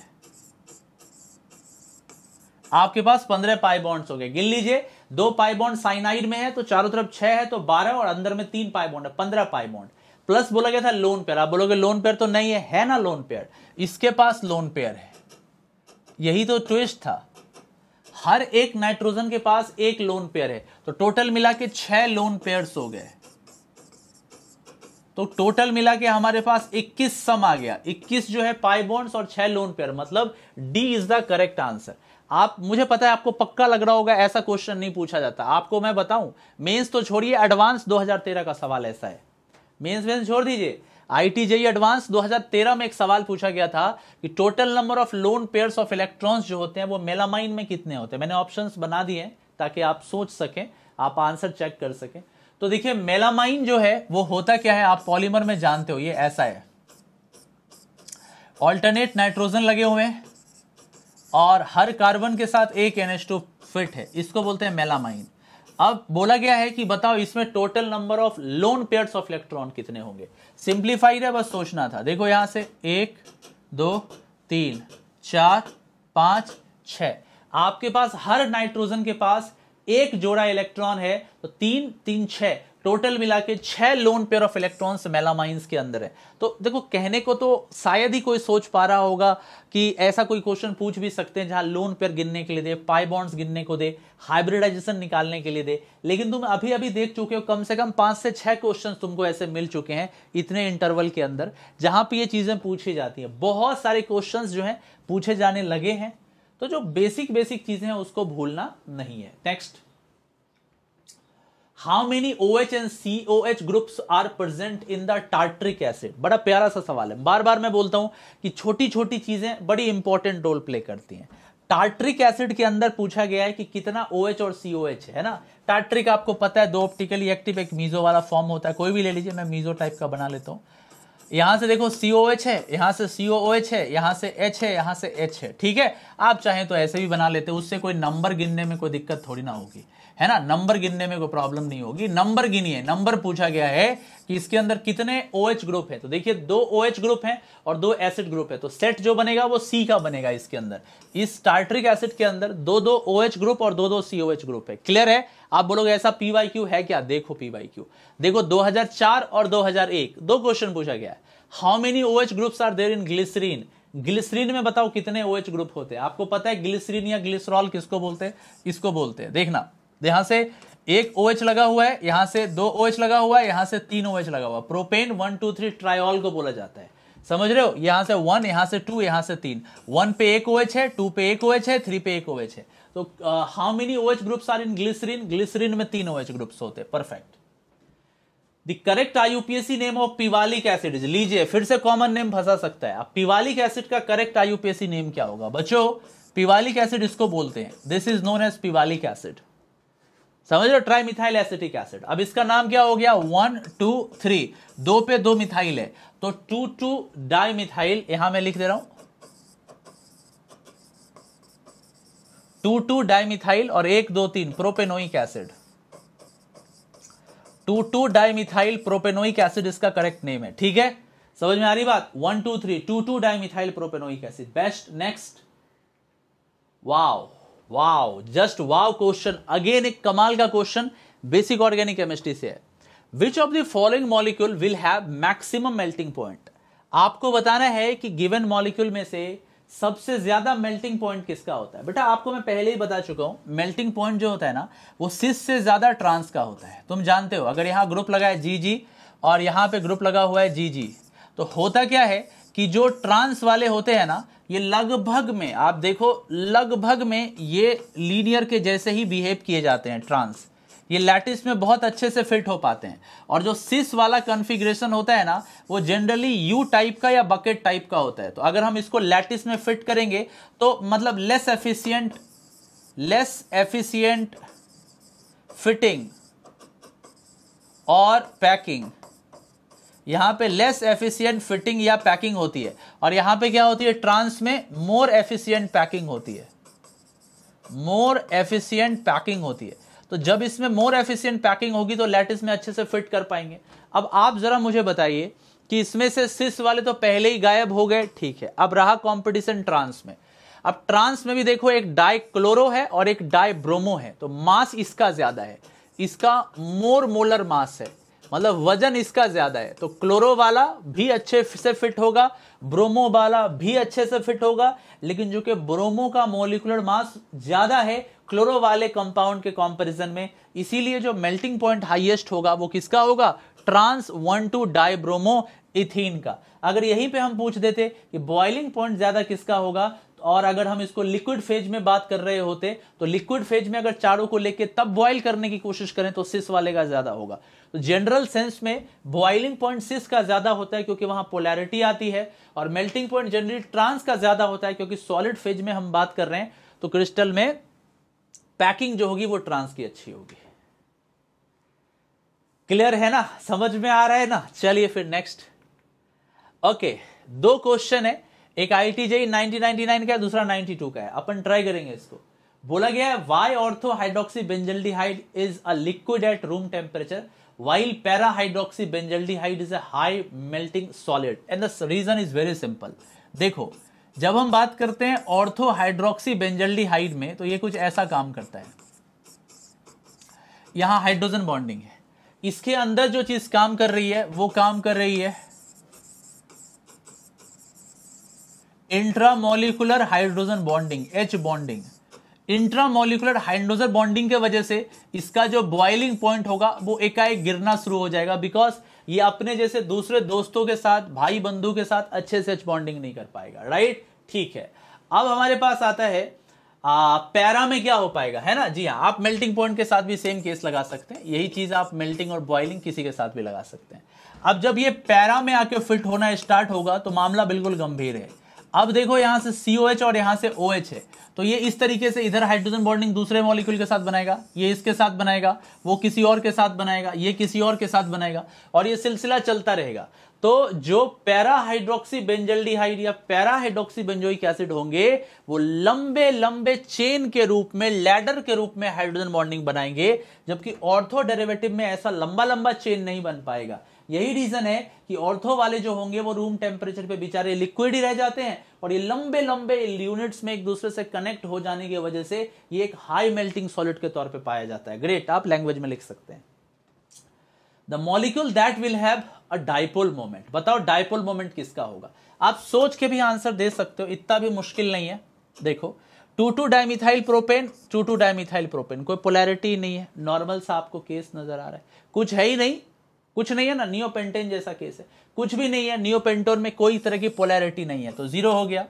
आपके पास पंद्रह पाई बॉन्ड्स हो गए गिन लीजिए दो पाई बॉन्ड साइनाइड में है तो चारों तरफ छह है तो बारह और अंदर में तीन पाई बॉन्ड है पंद्रह पाई बॉन्ड प्लस बोला गया था लोन पेयर आप बोलोगे लोन पेयर तो नहीं है है ना लोन पेयर इसके पास लोन पेयर है यही तो ट्विस्ट था हर एक नाइट्रोजन के पास एक लोन पेयर है तो टोटल मिला के छह लोन पेयर्स हो गए तो टोटल मिला के हमारे पास 21 सम आ गया 21 जो है पाई बॉन्ड्स और छह लोन पेयर मतलब D is the correct answer आप मुझे पता है आपको पक्का लग रहा होगा ऐसा क्वेश्चन नहीं पूछा जाता आपको मैं बताऊं मेंस तो छोड़िए एडवांस 2013 का सवाल ऐसा है मेंस मेंस छोड़ दीजिए आईटीजेई एडवांस 2013 में एक सवाल पूछा गया था कि total number of lone pair of electrons जो होते हैं वो मेलामाइन में कितने होते हैं मैंने ऑप्शन बना दिए ताकि आप सोच सकें आप आंसर चेक कर सकें तो देखिए मेलामाइन जो है वो होता क्या है आप पॉलीमर में जानते हो ये ऐसा है ऑल्टरनेट नाइट्रोजन लगे हुए हैं और हर कार्बन के साथ एक एनएच टू फिट है इसको बोलते हैं मेलामाइन अब बोला गया है कि बताओ इसमें total number of lone pair of electron कितने होंगे सिंप्लीफाइड है बस सोचना था देखो यहां से एक दो तीन चार पांच छ आपके पास हर नाइट्रोजन के पास एक जोड़ा इलेक्ट्रॉन है तो तीन तीन छह टोटल मिला के छह lone pair of electrons melamines के अंदर है तो देखो कहने को तो शायद ही कोई सोच पा रहा होगा कि ऐसा कोई क्वेश्चन पूछ भी सकते हैं जहां लोन पेयर गिनने के लिए दे पाई बॉन्ड्स गिनने को दे हाइब्रिडाइजेशन निकालने के लिए दे लेकिन तुम अभी अभी देख चुके हो कम से कम पांच से छह क्वेश्चन तुमको ऐसे मिल चुके हैं इतने इंटरवल के अंदर जहां पर ये चीजें पूछी जाती है बहुत सारे क्वेश्चन जो है पूछे जाने लगे हैं तो जो बेसिक बेसिक चीजें हैं उसको भूलना नहीं है next how many O H and C O H group are present in the tartaric acid बड़ा प्यारा सा सवाल है बार बार मैं बोलता हूं कि छोटी छोटी चीजें बड़ी इंपॉर्टेंट रोल प्ले करती हैं टार्ट्रिक एसिड के अंदर पूछा गया है कि कितना ओ एच और सी एच है ना टार्ट्रिक आपको पता है दो ऑप्टिकली एक्टिव एक मीजो वाला फॉर्म होता है कोई भी ले लीजिए मैं मीजो टाइप का बना लेता हूं यहां से देखो सी ओ एच है यहां से सी ओ एच है यहां से एच है यहां से एच है ठीक है आप चाहें तो ऐसे भी बना लेते उससे कोई नंबर गिनने में कोई दिक्कत थोड़ी ना होगी है ना नंबर गिनने में कोई प्रॉब्लम नहीं होगी नंबर गिनिए नंबर पूछा गया है कि इसके अंदर कितने ओ OH ग्रुप है तो देखिए दो ओ OH ग्रुप है और दो एसिड ग्रुप है तो सेट जो बनेगा वो सी का बनेगा इसके अंदर इस टार्ट्रिक एसिड के अंदर दो दो ओ OH ग्रुप और दो दो सी ग्रुप है क्लियर है आप बोलोगे ऐसा पीवाई क्यू है क्या देखो पीवाई क्यू देखो दो और दो दो क्वेश्चन पूछा गया है how many O H group are there in glycerine glycerine में बताओ कितने ओ एच ग्रुप होते हैं आपको पता है ग्लिसरीन या ग्लिसरॉल किसको बोलते हैं इसको बोलते हैं देखना तो यहाँ से एक ओ OH लगा हुआ है यहाँ से दो ओ OH लगा हुआ है यहाँ से तीन ओ OH लगा हुआ है propane one two three triol को बोला जाता है समझ रहे हो यहाँ से वन यहाँ से टू यहाँ से तीन वन पे एक ओ OH है टू पे एक ओ OH है थ्री पे एक ओ OH है तो how many O H groups are in glycerine glycerine में तीन ओ OH ग्रुप्स होते हैं perfect the correct IUPAC name of pivalic acid लीजिए फिर से कॉमन नेम फंसा सकता है अब पिवालिक एसिड का करेक्ट आईयूपीएसी नेम क्या होगा बच्चों पिवालिक एसिड इसको बोलते हैं this is known as pivalic acid समझ लो ट्राई मिथाइल एसिटिक एसिड अब इसका नाम क्या हो गया वन टू थ्री दो पे दो मिथाइल है तो टू टू डाई मिथाइल यहां मैं लिख दे रहा हूं टू टू डाई मिथाइल और एक दो तीन propanoic acid two two di methyl propanoic acid इसका करेक्ट नेम है ठीक है समझ में आ रही बात one two three two two di methyl propanoic acid best next wow wow just wow question again एक कमाल का क्वेश्चन बेसिक ऑर्गेनिक केमिस्ट्री से है which of the following molecule will have maximum melting point आपको बताना है कि given molecule में से सबसे ज्यादा मेल्टिंग पॉइंट किसका होता है बेटा आपको मैं पहले ही बता चुका हूं मेल्टिंग पॉइंट जो होता है ना वो सिस से ज्यादा ट्रांस का होता है तुम जानते हो अगर यहां ग्रुप लगा है जी जी और यहां पे ग्रुप लगा हुआ है जी जी तो होता क्या है कि जो ट्रांस वाले होते हैं ना ये लगभग में आप देखो लगभग में ये लीनियर के जैसे ही बिहेव किए जाते हैं ट्रांस ये लैटिस में बहुत अच्छे से फिट हो पाते हैं और जो सिस वाला कॉन्फ़िगरेशन होता है ना वो जनरली यू टाइप का या बकेट टाइप का होता है तो अगर हम इसको लैटिस में फिट करेंगे तो मतलब less efficient less efficient fitting और पैकिंग यहाँ पे लेस एफिशिएंट फिटिंग या पैकिंग होती है और यहाँ पे क्या होती है ट्रांस में मोर एफिशिएंट पैकिंग होती है मोर एफिशिएंट पैकिंग होती है तो जब इसमें मोर एफिशिएंट पैकिंग होगी तो लैटिस में अच्छे से फिट कर पाएंगे अब आप जरा मुझे बताइए कि इसमें से सिस वाले तो पहले ही गायब हो गए ठीक है अब रहा कॉम्पिटिशन ट्रांस में अब ट्रांस में भी देखो एक डाई क्लोरो है और एक डाई ब्रोमो है तो मास इसका ज्यादा है इसका मोर मोलर मास है मतलब वजन इसका ज्यादा है तो क्लोरो वाला भी अच्छे से फिट होगा ब्रोमो वाला भी अच्छे से फिट होगा लेकिन जो कि ब्रोमो का मोलिकुलर मास ज्यादा है क्लोरो वाले कंपाउंड के कंपैरिजन में इसीलिए जो मेल्टिंग पॉइंट हाईएस्ट होगा वो किसका होगा trans one two di bromo ethene का अगर यहीं पे हम पूछ देते कि बॉइलिंग पॉइंट ज्यादा किसका होगा और अगर हम इसको लिक्विड फेज में बात कर रहे होते तो लिक्विड फेज में अगर चारों को लेके तब बॉइल करने की कोशिश करें तो सिस वाले का ज्यादा होगा तो जनरल सेंस में बॉइलिंग पॉइंट सिस का ज्यादा होता है क्योंकि वहां पोलैरिटी आती है और मेल्टिंग पॉइंट जनरली ट्रांस का ज्यादा होता है क्योंकि सॉलिड फेज में हम बात कर रहे हैं तो क्रिस्टल में पैकिंग जो होगी वो ट्रांस की अच्छी होगी क्लियर है ना समझ में आ रहा है ना चलिए फिर नेक्स्ट ओके okay, दो क्वेश्चन है एक आई टी जेई नाइनटीन का है दूसरा 92 का है अपन ट्राई करेंगे इसको बोला गया है why ortho hydroxy benzaldehyde is a liquid at room temperature while para hydroxy hyde is high melting solid and the reason is very simple देखो जब हम बात करते हैं ऑर्थो हाइड्रोक्सी बेंजल्डिहाइड में तो ये कुछ ऐसा काम करता है यहां हाइड्रोजन बॉन्डिंग है इसके अंदर जो चीज काम कर रही है वो काम कर रही है intramolecular hydrogen bonding H bonding intramolecular hydrogen bonding के वजह से इसका जो बॉइलिंग पॉइंट होगा वो एकाएक गिरना शुरू हो जाएगा बिकॉज ये अपने जैसे दूसरे दोस्तों के साथ भाई बंधु के साथ अच्छे से एच बॉन्डिंग नहीं कर पाएगा राइट ठीक है अब हमारे पास आता है आ, पैरा में क्या हो पाएगा है ना जी हाँ आप मेल्टिंग पॉइंट के साथ भी सेम केस लगा सकते हैं यही चीज आप मेल्टिंग और बॉइलिंग किसी के साथ भी लगा सकते हैं अब जब ये पैरा में आके फिट होना स्टार्ट होगा तो मामला बिल्कुल गंभीर है अब देखो यहां से सीओ एच और यहां से ओ एच है तो ये इस तरीके से इधर हाइड्रोजन बॉन्डिंग दूसरे मॉलिक्यूल के साथ बनाएगा ये इसके साथ बनाएगा वो किसी और के साथ बनाएगा ये किसी और के साथ बनाएगा और ये सिलसिला चलता रहेगा तो जो पैरा हाइड्रोक्सी बेंजल्डिहाइड या पैरा हाइड्रोक्सी बेंजोइक एसिड होंगे वो लंबे लंबे चेन के रूप में लैडर के रूप में हाइड्रोजन बॉन्डिंग बनाएंगे जबकि ऑर्थो डेरिवेटिव में ऐसा लंबा लंबा चेन नहीं बन पाएगा यही रीजन है कि ऑर्थो वाले जो होंगे वो रूम टेम्परेचर पे बेचारे लिक्विड ही रह जाते हैं और ये लंबे लंबे यूनिट्स में एक दूसरे से कनेक्ट हो जाने की वजह से ये एक हाई मेल्टिंग सॉलिड के तौर पे पाया जाता है ग्रेट आप लैंग्वेज में लिख सकते हैं the molecule that will have a moment बताओ डायपोल मोमेंट किसका होगा आप सोच के भी आंसर दे सकते हो इतना भी मुश्किल नहीं है देखो two two dimethyl propane two two dimethyl propane कोई पोलैरिटी नहीं है नॉर्मल सा आपको केस नजर आ रहा है कुछ है ही नहीं कुछ नहीं है ना नियोपेंटेन जैसा केस है कुछ भी नहीं है नियोपेंटोन में कोई तरह की पोलैरिटी नहीं है तो जीरो हो गया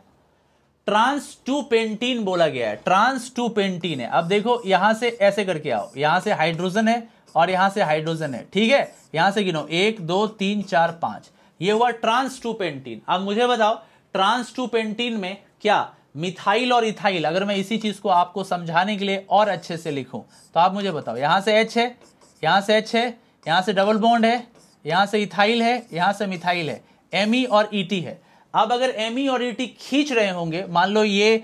ट्रांस टू पेंटीन बोला गया है ट्रांस टू पेंटीन है अब देखो यहां से ऐसे करके आओ यहां से हाइड्रोजन है और यहां से हाइड्रोजन है ठीक है यहां से गिनो एक दो तीन चार पांच ये हुआ ट्रांस टू पेंटीन अब मुझे बताओ ट्रांस टू पेंटीन में क्या मिथाइल और इथाइल अगर मैं इसी चीज को आपको समझाने के लिए और अच्छे से लिखूं तो आप मुझे बताओ यहां से एच है यहां से एच है यहाँ से डबल बॉन्ड है यहाँ से इथाइल है यहाँ से मिथाइल है एम और ई e है अब अगर एम और ई e खींच रहे होंगे मान लो ये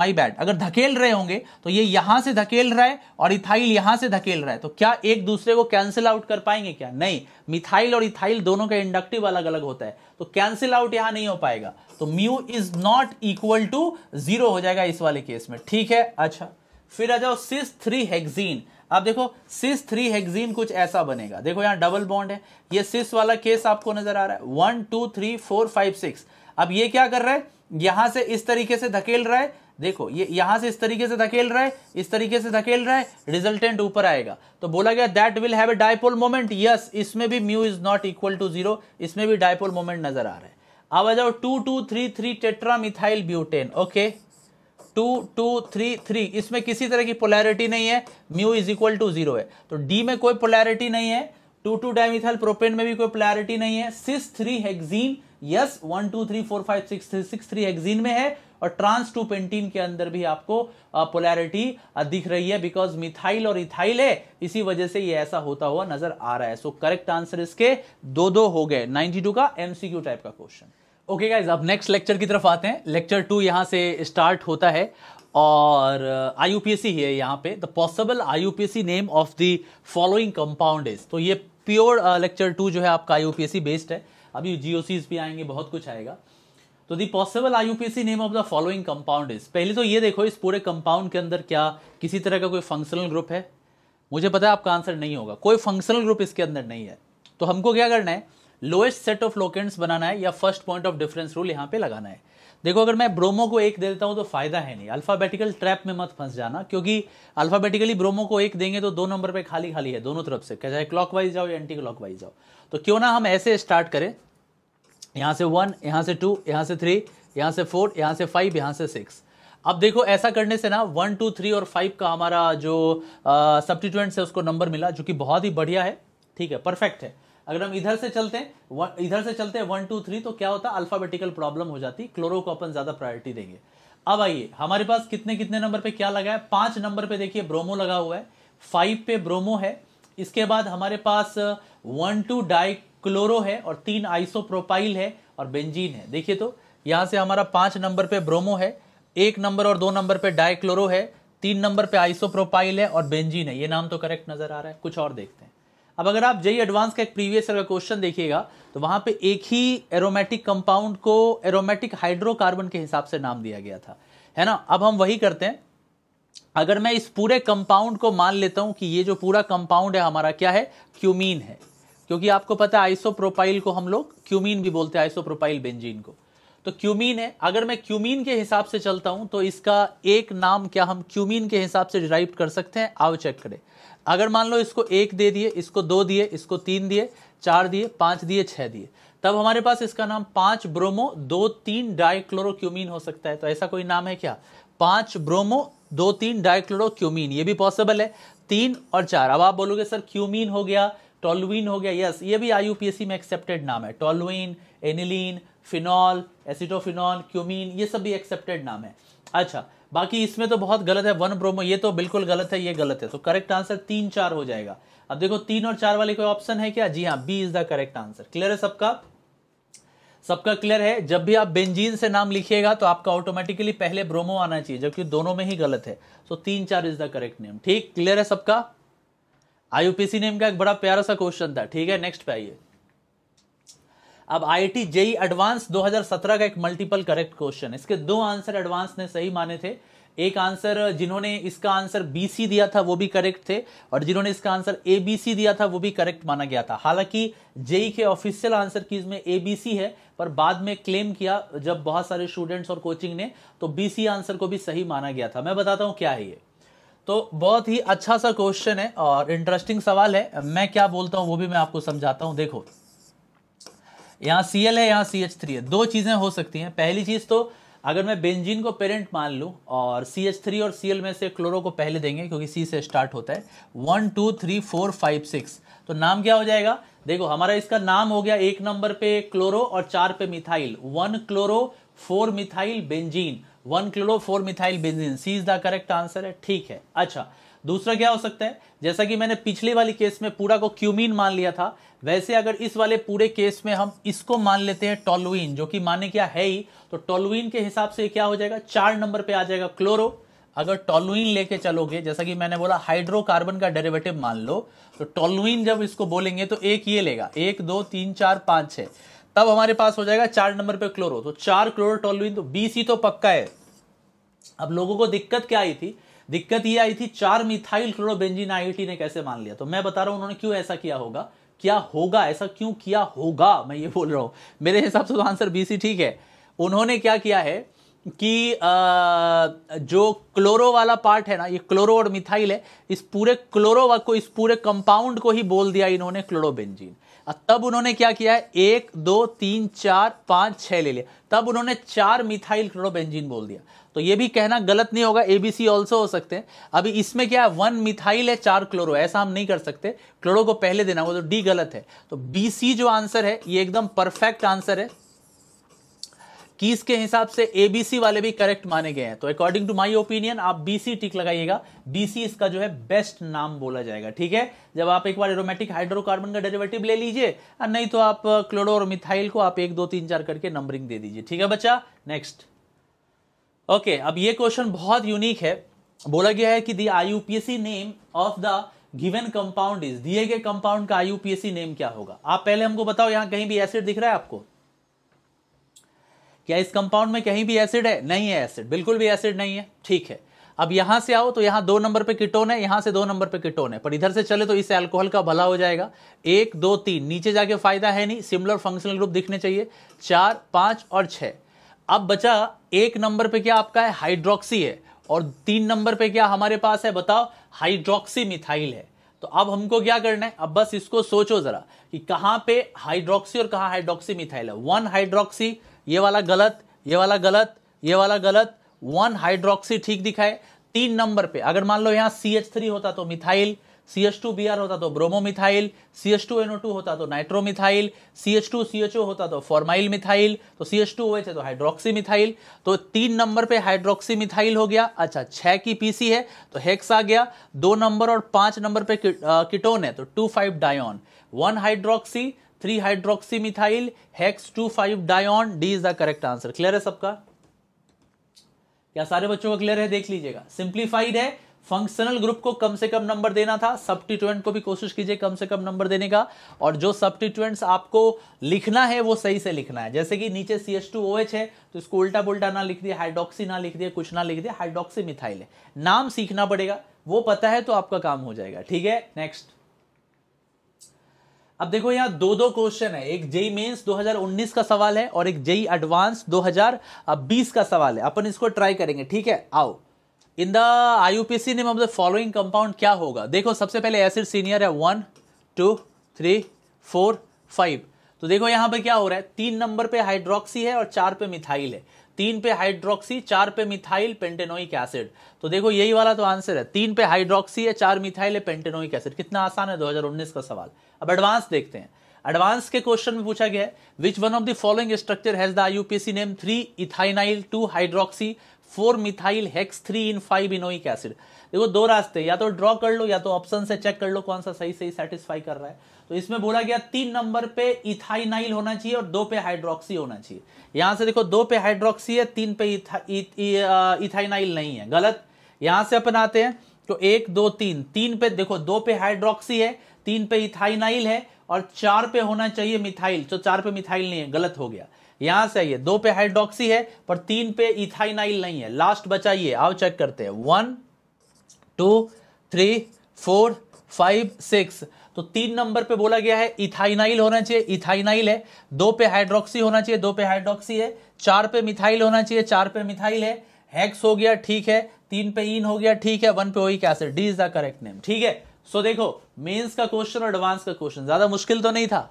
माई बैड अगर धकेल रहे होंगे तो ये यहां से धकेल रहा है और इथाइल यहां से धकेल रहा है तो क्या एक दूसरे को कैंसिल आउट कर पाएंगे क्या नहीं मिथाइल और इथाइल दोनों का इंडक्टिव अलग अलग होता है तो कैंसिल आउट यहां नहीं हो पाएगा तो mu is not equal to zero हो जाएगा इस वाले केस में ठीक है अच्छा फिर आ जाओ सिस थ्री हेगजीन अब देखो सिस थ्री हेगजीन कुछ ऐसा बनेगा देखो यहां डबल बॉन्ड है ये सिस वाला केस आपको नजर आ रहा है one two three four five six अब ये क्या कर रहा है यहां से इस तरीके से धकेल रहा है देखो ये यहां से इस तरीके से धकेल रहा है इस तरीके से धकेल रहा है रिजल्टेंट ऊपर आएगा तो बोला गया that will have a dipole moment yes इसमें भी mu is not equal to zero इसमें भी डायपोल मोमेंट नजर आ रहा है अब आ जाओ two two three three tetra methyl butane okay two two three three इसमें किसी तरह की पोलैरिटी नहीं है mu is equal to zero है तो डी में कोई पोलैरिटी नहीं है टू टू डायमिथाइल प्रोपेन में भी कोई पोलैरिटी नहीं है cis three hexene yes one two three four five six three six three hexene में है और ट्रांस टू पेंटीन के अंदर भी आपको पोलैरिटी दिख रही है बिकॉज मिथाइल और इथाइल है इसी वजह से ये ऐसा होता हुआ नजर आ रहा है सो करेक्ट आंसर इसके दो दो हो गए 92 का एमसीक्यू टाइप का क्वेश्चन ओके गाइज अब नेक्स्ट लेक्चर की तरफ आते हैं लेक्चर टू यहाँ से स्टार्ट होता है और I U P S C है यहाँ पे the possible I U P S C name of the following compound is तो ये प्योर लेक्चर टू जो है आपका I U P S C based है अभी जी ओ सीज भी आएंगे बहुत कुछ आएगा तो the possible I U P S C name of the following compound is पहले तो ये देखो इस पूरे कंपाउंड के अंदर क्या किसी तरह का कोई फंक्शनल ग्रुप है मुझे पता है आपका आंसर नहीं होगा कोई फंक्शनल ग्रुप इसके अंदर नहीं है तो हमको क्या करना है लोएस्ट सेट ऑफ लोकेंट्स बनाना है या first point of difference rule यहाँ पे लगाना है देखो अगर मैं ब्रोमो को एक दे देता हूँ तो फायदा है नहीं अल्फाबेटिकल ट्रैप में मत फंस जाना क्योंकि अल्फाबेटिकली ब्रोमो को एक देंगे तो दो नंबर पे खाली खाली है दोनों तरफ से चाहे क्लॉक वाइज जाओ या एंटी क्लॉक वाइज जाओ तो क्यों ना हम ऐसे स्टार्ट करें यहाँ से वन यहाँ से टू यहाँ से थ्री यहाँ से फोर यहाँ से फाइव यहाँ से सिक्स अब देखो ऐसा करने से ना वन टू थ्री और फाइव का हमारा जो सब्सटीट्यूएंट्स है उसको नंबर मिला जो कि बहुत ही बढ़िया है ठीक है परफेक्ट है अगर हम इधर से चलते हैं इधर से चलते हैं वन टू थ्री तो क्या होता है अल्फाबेटिकल प्रॉब्लम हो जाती क्लोरो को अपन ज्यादा प्रायोरिटी देंगे अब आइए हमारे पास कितने कितने नंबर पे क्या लगा है पांच नंबर पे देखिए ब्रोमो लगा हुआ है फाइव पे ब्रोमो है इसके बाद हमारे पास वन टू डाई क्लोरो है और तीन आइसोप्रोपाइल है और बेंजीन है देखिए तो यहां से हमारा पांच नंबर पे ब्रोमो है एक नंबर और दो नंबर पे क्लोरो है तीन नंबर पे आइसोप्रोपाइल है और बेंजीन है ये नाम तो करेक्ट नजर आ रहा है कुछ और देखते हैं अब अगर आप जई एडवांस का एक प्रीवियस का क्वेश्चन देखिएगा तो वहां पे एक ही एरोमेटिक कंपाउंड को एरोमेटिक हाइड्रोकार्बन के हिसाब से नाम दिया गया था है ना अब हम वही करते हैं अगर मैं इस पूरे कंपाउंड को मान लेता हूं कि ये जो पूरा कंपाउंड है हमारा क्या है क्यूमीन है क्योंकि आपको पता है आइसोप्रोपाइल को हम लोग क्यूमीन भी बोलते हैं आइसोप्रोपाइल बेंजीन को तो क्यूमीन है अगर मैं क्यूमीन के हिसाब से चलता हूं तो इसका एक नाम क्या हम क्यूमीन के हिसाब से डिराइव कर सकते हैं आओ चेक करें अगर मान लो इसको एक दे दिए इसको दो दिए इसको तीन दिए चार दिए पांच दिए छह दिए तब हमारे पास इसका नाम पांच ब्रोमो दो तीन डाइक्लोरोक्यूमिन हो सकता है तो ऐसा कोई नाम है क्या पांच ब्रोमो दो तीन डाइक्लोरोक्यूमिन ये भी पॉसिबल है तीन और चार अब आप बोलोगे सर क्यूमिन हो गया टोलुइन हो गया यस ये भी आईयूपीएससी में एक्सेप्टेड नाम है toluene aniline phenol acetophenol cumene ये सब भी एक्सेप्टेड नाम है अच्छा बाकी इसमें तो बहुत गलत है वन ब्रोमो ये तो बिल्कुल गलत है ये गलत है तो करेक्ट आंसर तीन चार हो जाएगा अब देखो तीन और चार वाले कोई ऑप्शन है क्या जी हाँ B is the correct answer clear है सबका सबका क्लियर है जब भी आप बेंजीन से नाम लिखिएगा तो आपका ऑटोमेटिकली पहले ब्रोमो आना चाहिए जबकि दोनों में ही गलत है सो so, तीन चार इज द करेक्ट नेम ठीक क्लियर है सबका आईयूपीसी नेम का एक बड़ा प्यारा सा क्वेश्चन था ठीक है नेक्स्ट पे आइए अब आई टी जेई एडवांस 2017 का एक मल्टीपल करेक्ट क्वेश्चन इसके दो आंसर एडवांस ने सही माने थे एक आंसर जिन्होंने इसका आंसर बी सी दिया था वो भी करेक्ट थे और जिन्होंने इसका आंसर ए बी सी दिया था वो भी करेक्ट माना गया था हालांकि जेई e के ऑफिशियल आंसर की इसमें ए बी सी है पर बाद में क्लेम किया जब बहुत सारे स्टूडेंट्स और कोचिंग ने तो बी सी आंसर को भी सही माना गया था मैं बताता हूं क्या है ये तो बहुत ही अच्छा सा क्वेश्चन है और इंटरेस्टिंग सवाल है मैं क्या बोलता हूँ वो भी मैं आपको समझाता हूँ देखो यहाँ सी एल है यहाँ सी एच थ्री है दो चीज़ें हो सकती हैं पहली चीज़ तो अगर मैं बेंजीन को पेरेंट मान लूँ और सी एच थ्री और सी एल में से क्लोरो को पहले देंगे क्योंकि सी से स्टार्ट होता है one two three four five six तो नाम क्या हो जाएगा देखो हमारा इसका नाम हो गया एक नंबर पे क्लोरो और चार पे methyl one chloro four methyl benzene one chloro four methyl benzene C is the correct answer है ठीक है अच्छा दूसरा क्या हो सकता है जैसा कि मैंने पिछले वाली केस में पूरा को क्यूमीन मान लिया था वैसे अगर इस वाले पूरे केस में हम इसको मान लेते हैं टोलुइन जो कि माने क्या है ही तो टोलुइन के हिसाब से क्या हो जाएगा चार नंबर पे आ जाएगा क्लोरो अगर टोलुइन लेके चलोगे जैसा कि मैंने बोला हाइड्रोकार्बन का डेरिवेटिव मान लो तो टोलुइन जब इसको बोलेंगे तो एक ये लेगा एक दो तीन चार पांच छह तब हमारे पास हो जाएगा चार नंबर पे क्लोरो तो चार क्लोरो टोलुइन तो बीस ही तो पक्का है अब लोगों को दिक्कत क्या आई थी दिक्कत ये आई थी चार मिथाइल क्लोरोबेंजीन आईटी ने कैसे मान लिया तो मैं बता रहा हूं उन्होंने क्यों ऐसा किया होगा क्या होगा ऐसा क्यों किया होगा मैं ये बोल रहा हूँ मेरे हिसाब से तो आंसर बी सी ठीक है उन्होंने क्या किया है कि आ, जो क्लोरो वाला पार्ट है ना ये क्लोरो और मिथाइल है इस पूरे क्लोरो को इस पूरे कंपाउंड को ही बोल दिया इन्होंने क्लोरोबेंजीन तब उन्होंने क्या किया है एक दो तीन चार पांच छह ले लिया तब उन्होंने चार मिथाइल क्लोरोबेंजीन बोल दिया तो ये भी कहना गलत नहीं होगा एबीसी ऑल्सो हो सकते हैं अभी इसमें क्या है वन मिथाइल है चार क्लोरो ऐसा हम नहीं कर सकते क्लोरो को पहले देना होगा तो डी गलत है तो बी सी जो आंसर है ये एकदम परफेक्ट आंसर है कीस के हिसाब से एबीसी वाले भी करेक्ट माने गए हैं तो अकॉर्डिंग टू माय ओपिनियन आप बीसी टिक लगाइएगा बीसी इसका जो है बेस्ट नाम बोला जाएगा ठीक है जब आप एक बार एरोमेटिक हाइड्रोकार्बन का डेरिवेटिव ले लीजिए नहीं तो आप क्लोरो और मिथाइल को आप एक दो तीन चार करके नंबरिंग दे दीजिए ठीक है बच्चा नेक्स्ट ओके अब ये क्वेश्चन बहुत यूनिक है बोला गया है कि the I name of the given compound is दिए गए कंपाउंड का आई नेम क्या होगा आप पहले हमको बताओ यहां कहीं भी एसिड दिख रहा है आपको क्या इस कंपाउंड में कहीं भी एसिड है नहीं है एसिड बिल्कुल भी एसिड नहीं है ठीक है अब यहां से आओ तो यहां दो नंबर पे किटोन है यहां से दो नंबर पे किटोन है पर इधर से चले तो इस अल्कोहल का भला हो जाएगा एक दो तीन नीचे जाके फायदा है नहीं सिमिलर फंक्शनल ग्रुप दिखने चाहिए चार पांच और छह अब बचा एक नंबर पे क्या आपका है हाइड्रोक्सी है और तीन नंबर पे क्या हमारे पास है बताओ हाइड्रोक्सी मिथाइल है तो अब हमको क्या करना है अब बस इसको सोचो जरा कि कहां पे हाइड्रोक्सी और कहां हाइड्रोक्सी मिथाइल है वन हाइड्रोक्सी ये वाला गलत ये वाला गलत ये वाला गलत वन हाइड्रोक्सी ठीक दिखाए तीन नंबर पे अगर मान लो यहाँ सी एच थ्री होता तो methyl C H two B R होता तो bromo methyl C H two NO two होता तो nitromethyl C H two C H O होता तो फॉर्माइल मिथाइल तो सी एच टू हुए तो हाइड्रोक्सी मिथाइल तो तीन नंबर पे हाइड्रोक्सी मिथाइल हो गया अच्छा छः की पीसी है तो हेक्स आ गया दो नंबर और पाँच नंबर पे किटोन है तो two five dione one hydroxy three hydroxy methyl hex two five diene D is the correct answer clear है सबका क्या सारे बच्चों का क्लियर है देख लीजिएगा सिंप्लीफाइड है फंक्शनल ग्रुप को कम से कम नंबर देना था सब्टीट्यूएंट को भी कोशिश कीजिए कम से कम नंबर देने का और जो सब्टीट्यूएंट्स आपको लिखना है वो सही से लिखना है जैसे कि नीचे C H two O H है तो इसको उल्टा पुल्टा ना लिख दिया हाइड्रोक्सी ना लिख दिया कुछ ना लिख दिया हाइड्रोक्सी मिथाइल है नाम सीखना पड़ेगा वो पता है तो आपका काम हो जाएगा ठीक है नेक्स्ट अब देखो यहाँ दो दो क्वेश्चन है एक जेई मेंस 2019 का सवाल है और एक जेई एडवांस 2020 का सवाल है अपन इसको ट्राई करेंगे ठीक है आओ in the IUPAC name of the following compound क्या होगा देखो सबसे पहले एसिड सीनियर है one two three four five तो देखो यहाँ पे क्या हो रहा है तीन नंबर पे हाइड्रोक्सी है और चार पे मिथाइल है तीन पे हाइड्रोक्सी चार पे मिथाइल पेंटेनोइक एसिड तो देखो यही वाला तो आंसर है तीन पे हाइड्रोक्सी है चार मिथाइल है पेंटेनोइक एसिड कितना आसान है 2019 का सवाल अब एडवांस देखते हैं एडवांस के क्वेश्चन में पूछा गया है which one of the following structure has the IUPAC name three ethynyl two hydroxy four methyl hex three en five ynoic acid देखो दो रास्ते या तो ड्रॉ कर लो या तो ऑप्शन से चेक कर लो कौन सा सही सही सेटिस्फाई कर रहा है तो इसमें बोला गया तीन नंबर पे इथाइनाइल होना चाहिए और दो पे हाइड्रोक्सी होना चाहिए यहां से देखो दो पे हाइड्रोक्सी है तीन पे इथा, इथाइनाइल नहीं है गलत यहां से अपन आते हैं तो एक दो तीन तीन पे देखो दो पे हाइड्रोक्सी है तीन पे इथाइनाइल है और चार पे होना चाहिए मिथाइल तो चार पे मिथाइल नहीं है गलत हो गया यहां से आइए दो पे हाइड्रोक्सी है पर तीन पे इथाइनाइल नहीं है लास्ट बचाइए आओ चेक करते हैं one two three four five six तो तीन नंबर पे बोला गया है इथाइनाइल होना चाहिए इथाइनाइल है दो पे हाइड्रोक्सी होना चाहिए दो पे हाइड्रोक्सी है चार पे मिथाइल होना चाहिए चार पे मिथाइल है हेक्स हो गया ठीक है तीन पे इन हो गया ठीक है वन पे oic acid D is the correct name ठीक है सो देखो मेंस का क्वेश्चन और एडवांस का क्वेश्चन ज्यादा मुश्किल तो नहीं था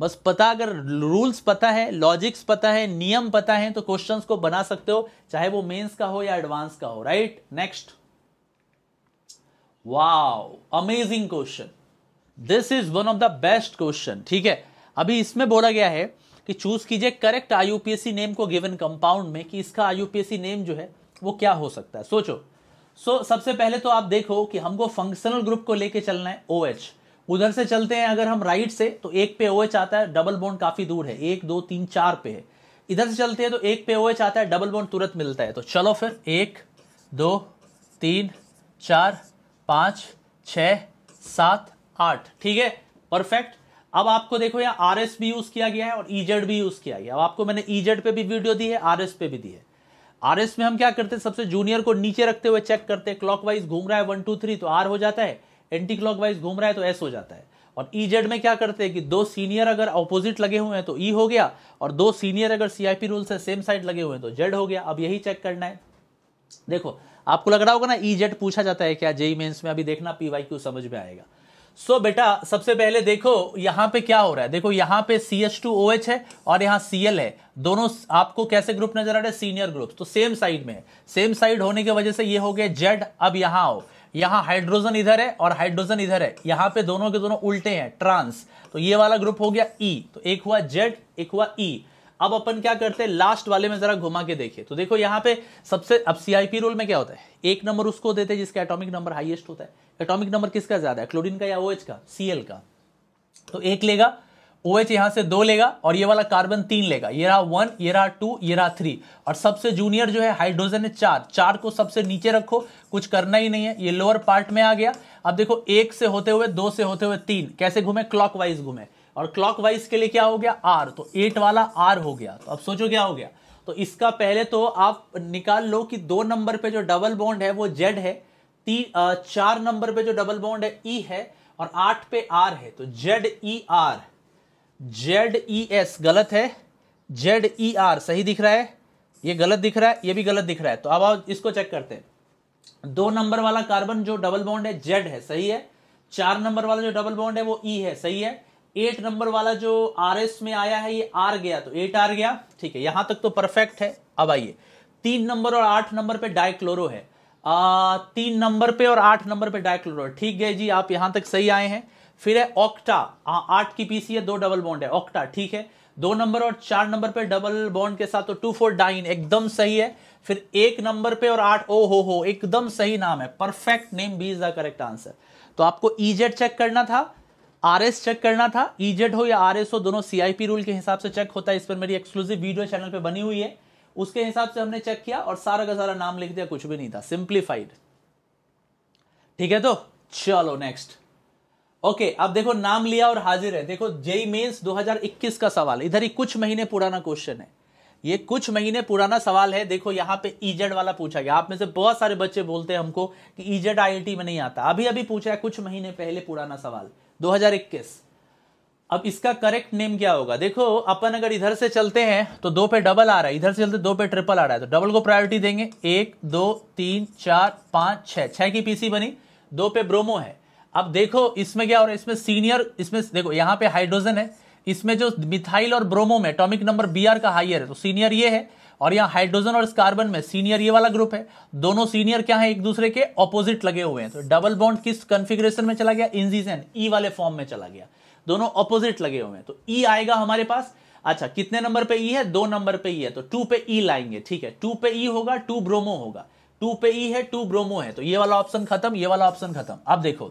बस पता अगर रूल्स पता है लॉजिक्स पता है नियम पता है तो क्वेश्चंस को बना सकते हो चाहे वो मेंस का हो या एडवांस का हो right next wow amazing question this is one of the best question ठीक है अभी इसमें बोला गया है कि चूज कीजिए करेक्ट आईयूपीएससी नेम को गिवन कंपाउंड में कि इसका आईयूपीएससी नेम जो है वो क्या हो सकता है सोचो सो so, सबसे पहले तो आप देखो कि हमको फंक्शनल ग्रुप को लेके चलना है ओ OH. उधर से चलते हैं अगर हम राइट से तो एक पे ओ OH आता है डबल बोन काफी दूर है एक दो तीन चार पे है इधर से चलते हैं तो एक पे ओ OH आता है डबल बोन तुरंत मिलता है तो चलो फिर एक दो तीन चार पांच छ सात आठ ठीक है परफेक्ट अब आपको देखो यहाँ आर एस भी यूज किया गया है और ईजेड e भी यूज किया गया अब आपको मैंने ईजेड e पे भी वीडियो दी है आर एस पे भी दी है आर एस में हम क्या करते हैं सबसे जूनियर को नीचे रखते हुए चेक करते हैं क्लॉकवाइज घूम रहा है वन टू थ्री तो आर हो जाता है एंटी क्लॉकवाइज घूम रहा है तो एस हो जाता है और ईजेड e में क्या करते हैं कि दो सीनियर अगर ऑपोजिट लगे हुए हैं तो ई e हो गया और दो सीनियर अगर सीआईपी रूल से सेम साइड लगे हुए हैं तो जेड हो गया अब यही चेक करना है देखो आपको लग रहा होगा ना ईजेड जेड पूछा जाता है क्या जेई मेंस में अभी देखना क्यू समझ में आएगा सो so, बेटा सबसे पहले देखो यहाँ पे क्या हो रहा है देखो यहाँ पे C H two O H है और यहाँ सी एल है दोनों आपको कैसे ग्रुप नजर आ रहा तो है सीनियर ग्रुप तो सेम साइड में सेम साइड होने की वजह से ये हो गया जेड अब यहाँ आओ यहाँ हाइड्रोजन इधर है और हाइड्रोजन इधर है यहाँ पे दोनों के दोनों उल्टे हैं ट्रांस तो ये वाला ग्रुप हो गया ई e. तो एक हुआ जेड एक हुआ ई e. अब अपन क्या करते हैं लास्ट वाले में जरा घुमा के देखिए तो देखो यहाँ पे सबसे अब सीआईपी रोल में क्या होता है एक नंबर उसको देते हैं जिसका एटॉमिक नंबर हाईएस्ट होता है एटॉमिक नंबर किसका ज्यादा है क्लोरीन का या ओएच OH का सीएल का तो एक लेगा ओ OH यहां से दो लेगा और ये वाला कार्बन तीन लेगा ये रहा वन ये रहा टू ये रहा थ्री और सबसे जूनियर जो है हाइड्रोजन है चार चार को सबसे नीचे रखो कुछ करना ही नहीं है ये लोअर पार्ट में आ गया अब देखो एक से होते हुए दो से होते हुए तीन कैसे घूमे क्लॉकवाइज घूमे और क्लॉकवाइज के लिए क्या हो गया आर तो एट वाला आर हो गया तो अब सोचो क्या हो गया तो इसका पहले तो आप निकाल लो कि दो नंबर पे जो डबल बॉन्ड है वो जेड है आ, चार नंबर पे जो डबल बॉन्ड है ई e है और आठ पे आर है तो Z E R Z E S गलत है जेड ई आर सही दिख रहा है ये गलत दिख रहा है ये भी गलत दिख रहा है तो अब आप इसको चेक करते हैं दो नंबर वाला कार्बन जो डबल बॉन्ड है जेड है सही है चार नंबर वाला जो डबल बॉन्ड है वो ई e है सही है एट नंबर वाला जो आर एस में आया है ये आर गया तो एट आर गया ठीक है यहां तक तो परफेक्ट है अब आइए तीन नंबर और आठ नंबर पे डाइक्लोरो है आ, तीन नंबर पे और आठ नंबर पे डाइक्लोराइड ठीक है जी आप यहां तक सही आए हैं फिर है ऑक्टा आठ की पीसी है दो डबल बॉन्ड है ऑक्टा ठीक है दो नंबर और चार नंबर पे डबल बॉन्ड के साथ तो टू फोर डाइन एकदम सही है फिर एक नंबर पे और आठ ओ हो हो एकदम सही नाम है perfect name B is the correct answer तो आपको ईजेड e चेक करना था आर एस चेक करना था ईजेड e हो या आर एस हो दोनों सीआईपी रूल के हिसाब से चेक होता है इस पर मेरी एक्सक्लूसिव वीडियो चैनल पर बनी हुई है उसके हिसाब से हमने चेक किया और सारा का सारा नाम लिख दिया कुछ भी नहीं था सिंप्लीफाइड ठीक है तो चलो नेक्स्ट ओके okay, अब देखो नाम लिया और हाजिर है देखो जेई मेंस 2021 का सवाल इधर ही कुछ महीने पुराना क्वेश्चन है ये कुछ महीने पुराना सवाल है देखो यहां पे ईजेड e वाला पूछा गया आप में से बहुत सारे बच्चे बोलते हैं हमको कि ईजेड e आई में नहीं आता अभी अभी पूछा है कुछ महीने पहले पुराना सवाल 2021 अब इसका करेक्ट नेम क्या होगा देखो अपन अगर इधर से चलते हैं तो दो पे डबल आ रहा है इधर से चलते दो पे ट्रिपल आ रहा है तो डबल को प्रायोरिटी देंगे एक दो तीन चार पांच छह छह की पीसी बनी दो पे ब्रोमो है अब देखो इसमें क्या हो रहा है इसमें सीनियर इसमें देखो यहाँ पे हाइड्रोजन है इसमें जो मिथाइल और ब्रोमो में टॉमिक नंबर बी का हाइयर है तो सीनियर ये है और यहाँ हाइड्रोजन और इस कार्बन में सीनियर ये वाला ग्रुप है दोनों सीनियर क्या है एक दूसरे के ऑपोजिट लगे हुए हैं तो डबल बॉन्ड किस कन्फिग्रेशन में चला गया इंजीजन ई e वाले फॉर्म में चला गया दोनों ऑपोजिट लगे हुए हैं तो ई e आएगा हमारे पास अच्छा कितने नंबर पे ई e है दो नंबर पे ई e है तो टू पे ई लाएंगे ठीक है टू पे ई होगा टू ब्रोमो होगा टू पे ई है टू ब्रोमो है तो ये वाला ऑप्शन खत्म ये वाला ऑप्शन खत्म अब देखो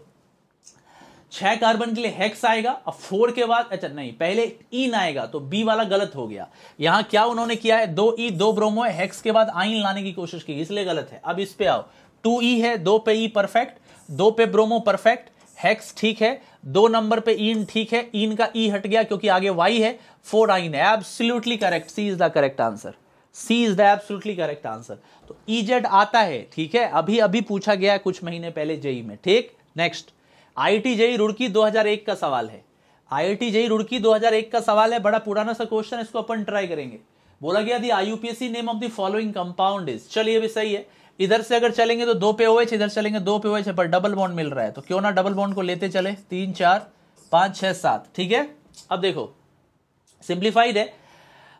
छह कार्बन के लिए हेक्स आएगा और फोर के बाद अच्छा नहीं पहले इन आएगा तो बी वाला गलत हो गया यहां क्या उन्होंने किया है दो ई दो ब्रोमो है हेक्स के बाद आइन लाने की कोशिश की इसलिए गलत है अब इस पे आओ टू ई है दो पे ई परफेक्ट दो पे ब्रोमो परफेक्ट हेक्स ठीक है दो नंबर पे इन ठीक है इन का ई हट गया क्योंकि आगे वाई है फोर आइन है absolutely correct C is the correct answer C is the absolutely correct answer तो ई e जेड आता है ठीक है अभी अभी पूछा गया है कुछ महीने पहले जेई e में ठीक next I T JEE Roorkee एक का सवाल है आई टी जेई रुड़की 2001 का सवाल है बड़ा पुराना सा क्वेश्चन इसको अपन ट्राई करेंगे बोला गया the IUPAC name of the following compound is चलिए भी सही है इधर से अगर चलेंगे तो दो पे ओएच इधर चलेंगे दो पे ओएच है पर डबल बॉन्ड मिल रहा है तो क्यों ना डबल बॉन्ड को लेते चले तीन चार पांच छह सात ठीक है अब देखो सिंप्लीफाइड है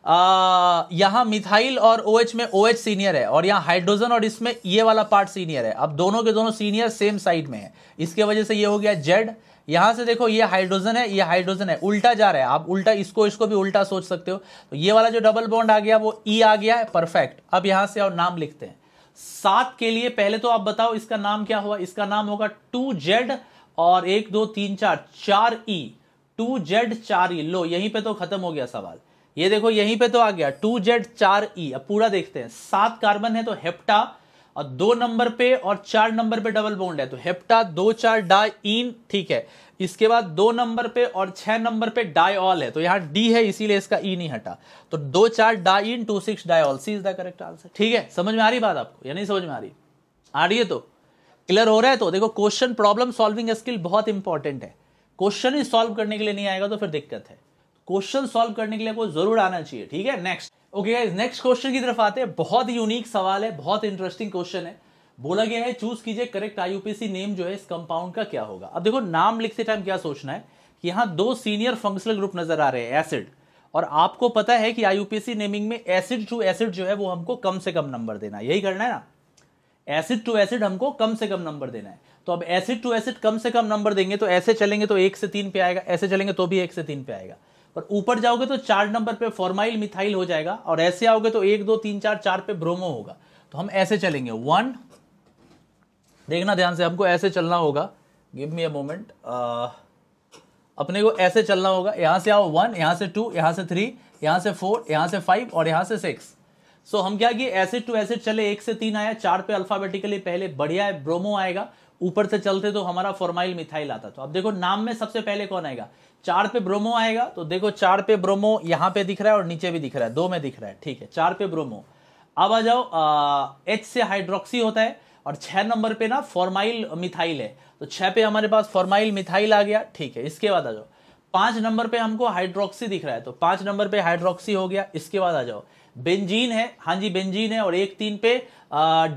आ, मिथाइल और ओ एच में ओ सीनियर है और यहाँ हाइड्रोजन और इसमें ये वाला पार्ट सीनियर है अब दोनों के दोनों सीनियर सेम साइड में है इसके वजह से ये हो गया जेड यहां से देखो ये हाइड्रोजन है ये हाइड्रोजन है उल्टा जा रहा है आप उल्टा इसको इसको भी उल्टा सोच सकते हो तो ये वाला जो डबल बॉन्ड आ गया वो ई e आ गया है परफेक्ट अब यहां से और नाम लिखते हैं सात के लिए पहले तो आप बताओ इसका नाम क्या हुआ इसका नाम होगा टू जेड और एक दो तीन चार चार ई टू जेड चार ई लो यहीं पे तो खत्म हो गया सवाल ये देखो यहीं पे तो आ गया टू जेड चार ई अब पूरा देखते हैं सात कार्बन है तो हेप्टा और दो नंबर पे और चार नंबर पे डबल बॉन्ड है तो हेप्टा दो चार डाइन ठीक है इसके बाद दो नंबर पे और छह नंबर पे डायऑल है तो यहाँ डी है इसीलिए इसका ई नहीं हटा तो दो चार diene two six diol C is the correct answer ठीक है समझ में आ रही बात आपको या नहीं समझ में आ रही आ रही है तो क्लियर हो रहा है तो देखो क्वेश्चन प्रॉब्लम सॉल्विंग स्किल बहुत इंपॉर्टेंट है क्वेश्चन ही सॉल्व करने के लिए नहीं आएगा तो फिर दिक्कत है क्वेश्चन सॉल्व करने के लिए कोई जरूर आना चाहिए ठीक है next okay guys next question की तरफ आते हैं बहुत ही यूनिक सवाल है बहुत इंटरेस्टिंग क्वेश्चन है बोला गया है चूज कीजिए करेक्ट आईयूपीसी नेम जो है इस कंपाउंड का क्या होगा अब देखो नाम लिखते टाइम क्या सोचना है कि यहाँ दो सीनियर फंक्शनल ग्रुप नजर आ रहे हैं एसिड और आपको पता है कि आईयूपीसी नेमिंग में एसिड टू एसिड जो है वो हमको कम से कम नंबर देना यही करना है ना एसिड टू एसिड हमको कम से कम नंबर देना है तो अब एसिड टू एसिड कम से कम नंबर देंगे तो ऐसे चलेंगे तो एक से तीन पे आएगा ऐसे चलेंगे तो भी एक से तीन पे आएगा और ऊपर जाओगे तो चार नंबर पे फॉर्माइल मिथाइल हो जाएगा और ऐसे आओगे तो एक दो तीन चार चार पे ब्रोमो होगा तो हम ऐसे चलेंगे वन देखना ध्यान से हमको ऐसे चलना होगा गिव मी अ मोमेंट अपने को ऐसे चलना होगा यहां से आओ वन यहां से टू यहां से थ्री यहां से फोर यहां से फाइव और यहां से सिक्स सो so, हम क्या किए एसिड टू एसिड चले एक से तीन आया चार पे अल्फाबेटिकली पहले बढ़िया है ब्रोमो आएगा ऊपर से चलते तो हमारा फॉर्माइल मिथाइल आता तो अब देखो नाम में सबसे पहले कौन आएगा चार पे ब्रोमो आएगा तो देखो चार पे ब्रोमो यहाँ पे दिख रहा है और नीचे भी दिख रहा है दो में दिख रहा है ठीक है चार पे ब्रोमो अब आ जाओ एच से हाइड्रोक्सी होता है और छह नंबर पे ना फॉर्माइल मिथाइल है तो छह पे हमारे पास फॉर्माइल मिथाइल आ गया ठीक है इसके बाद आ जाओ पांच नंबर पे हमको हाइड्रोक्सी दिख रहा है तो पांच नंबर पे हाइड्रोक्सी हो गया इसके बाद आ जाओ बेंजीन है हाँ जी बेंजीन है और एक तीन पे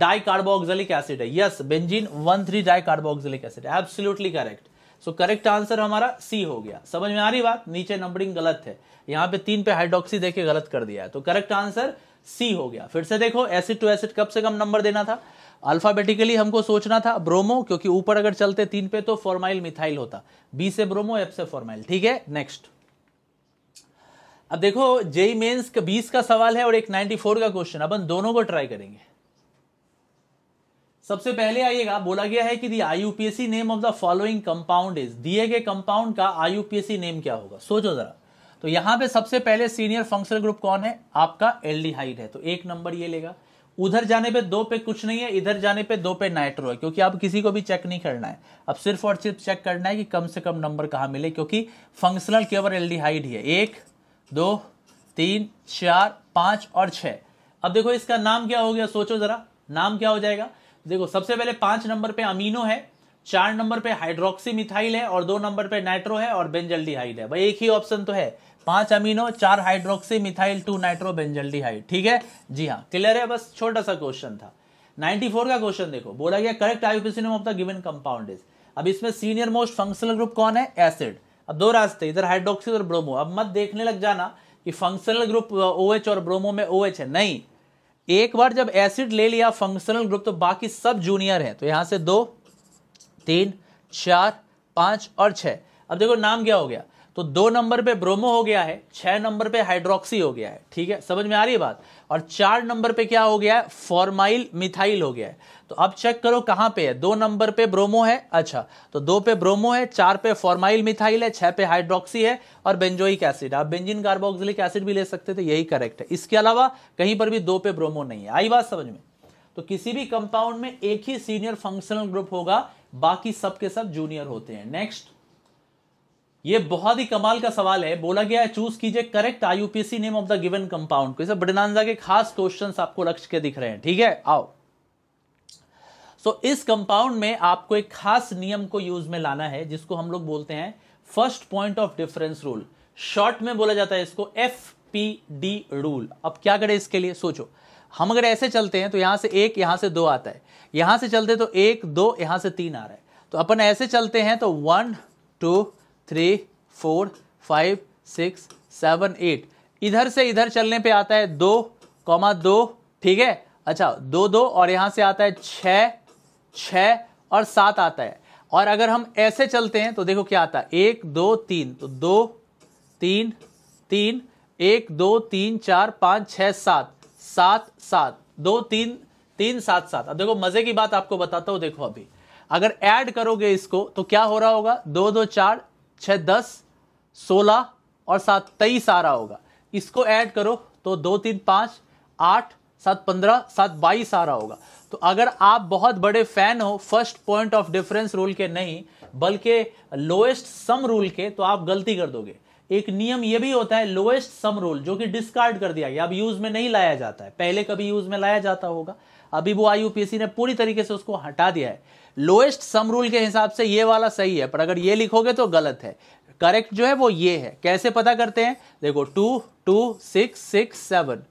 डाई कार्बोक्सिलिक एसिड है yes benzene one three di carboxylic acid absolutely correct so correct answer हमारा सी हो गया समझ में आ रही बात नीचे नंबरिंग गलत है यहाँ पे तीन पे हाइड्रोक्सी देके गलत कर दिया है तो करेक्ट आंसर सी हो गया फिर से देखो एसिड टू एसिड कब से कम नंबर देना था अल्फाबेटिकली हमको सोचना था ब्रोमो क्योंकि ऊपर अगर चलते तीन पे तो फॉर्माइल मिथाइल होता बी से ब्रोमो एफ से फॉर्माइल ठीक है नेक्स्ट अब देखो जेई मेन्स का बीस का सवाल है और एक फोर का क्वेश्चन अपन दोनों को ट्राई करेंगे सबसे पहले आइएगा बोला गया है कि the IUPAC name of the following compound is दिए गए कंपाउंड का आईयूपीएससी नेम क्या होगा सोचो जरा तो यहां पे सबसे पहले सीनियर फंक्शनल ग्रुप कौन है आपका एल्डिहाइड है तो एक नंबर ये लेगा उधर जाने पे दो पे कुछ नहीं है इधर जाने पे दो पे नाइट्रो है क्योंकि आप किसी को भी चेक नहीं करना है अब सिर्फ और सिर्फ चेक करना है कि कम से कम नंबर कहां मिले क्योंकि फंक्शनल केवल एल्डिहाइड ही है एक दो तीन चार पांच और छह अब देखो इसका नाम क्या हो गया सोचो ज़रा नाम क्या हो जाएगा देखो सबसे पहले पांच नंबर पे अमीनो है चार नंबर पे हाइड्रोक्सी मिथाइल है और दो नंबर पे नाइट्रो है और बेंजल्डिहाइड है भाई एक ही ऑप्शन तो है पांच अमीनो चार hydroxy methyl two nitro benzaldehyde ठीक है जी हाँ क्लियर है बस छोटा सा क्वेश्चन था 94 का क्वेश्चन देखो बोला गया correct IUPAC name of the given compound is अब इसमें सीनियर मोस्ट फंक्शनल ग्रुप कौन है एसिड अब दो रास्ते इधर हाइड्रोक्सी और ब्रोमो अब मत देखने लग जाना कि फंक्शनल ग्रुप ओएच और ब्रोमो में ओएच है नहीं एक बार जब एसिड ले लिया फंक्शनल ग्रुप तो बाकी सब जूनियर हैं तो यहां से दो तीन चार पांच और छह अब देखो नाम क्या हो गया तो दो नंबर पे ब्रोमो हो गया है छह नंबर पे हाइड्रोक्सी हो गया है ठीक है समझ में आ रही है बात और चार नंबर पे क्या हो गया है फॉर्माइल मिथाइल हो गया है तो अब चेक करो कहां पे है दो नंबर पे ब्रोमो है अच्छा तो दो पे ब्रोमो है चार पे फॉर्माइल मिथाइल है छह पे हाइड्रोक्सी है और बेंजोइक एसिड आप बेंजिन कार्बोक्सिलिक एसिड भी ले सकते थे यही करेक्ट है इसके अलावा कहीं पर भी दो पे ब्रोमो नहीं है आई बात समझ में तो किसी भी कंपाउंड में एक ही सीनियर फंक्शनल ग्रुप होगा बाकी सबके सब जूनियर होते हैं नेक्स्ट ये बहुत ही कमाल का सवाल है बोला गया है चूज कीजिए correct IUPAC name of the given compound को इसे बडनानजा के खास क्वेश्चंस आपको लक्ष्य के दिख रहे हैं ठीक है आओ सो so, इस कंपाउंड में आपको एक खास नियम को यूज में लाना है जिसको हम लोग बोलते हैं first point of difference rule short में बोला जाता है इसको एफ पी डी रूल अब क्या करें इसके लिए सोचो हम अगर ऐसे चलते हैं तो यहां से एक यहां से दो आता है यहां से चलते तो एक दो यहां से तीन आ रहा है तो अपन ऐसे चलते हैं तो one two three four five six seven eight इधर से इधर चलने पे आता है दो कौमा दो ठीक है अच्छा दो दो और यहां से आता है छह छः और सात आता है और अगर हम ऐसे चलते हैं तो देखो क्या आता है एक दो तीन तो दो तीन तीन एक दो तीन चार पाँच छः सात सात सात दो तीन तीन सात सात अब देखो मज़े की बात आपको बताता हूँ देखो अभी अगर ऐड करोगे इसको तो क्या हो रहा होगा दो दो चार छः दस सोलह और सात तेईस आ रहा होगा इसको ऐड करो तो दो तीन पाँच आठ सात पंद्रह सात बाईस आ रहा होगा तो अगर आप बहुत बड़े फैन हो first point of difference rule के नहीं बल्कि लोएस्ट सम रूल के तो आप गलती कर दोगे एक नियम यह भी होता है लोएस्ट सम रूल जो कि डिस्कार्ड कर दिया गया अब यूज में नहीं लाया जाता है पहले कभी यूज में लाया जाता होगा अभी वो आई ने पूरी तरीके से उसको हटा दिया है लोएस्ट सम रूल के हिसाब से ये वाला सही है पर अगर ये लिखोगे तो गलत है करेक्ट जो है वो ये है कैसे पता करते हैं देखो two two six six seven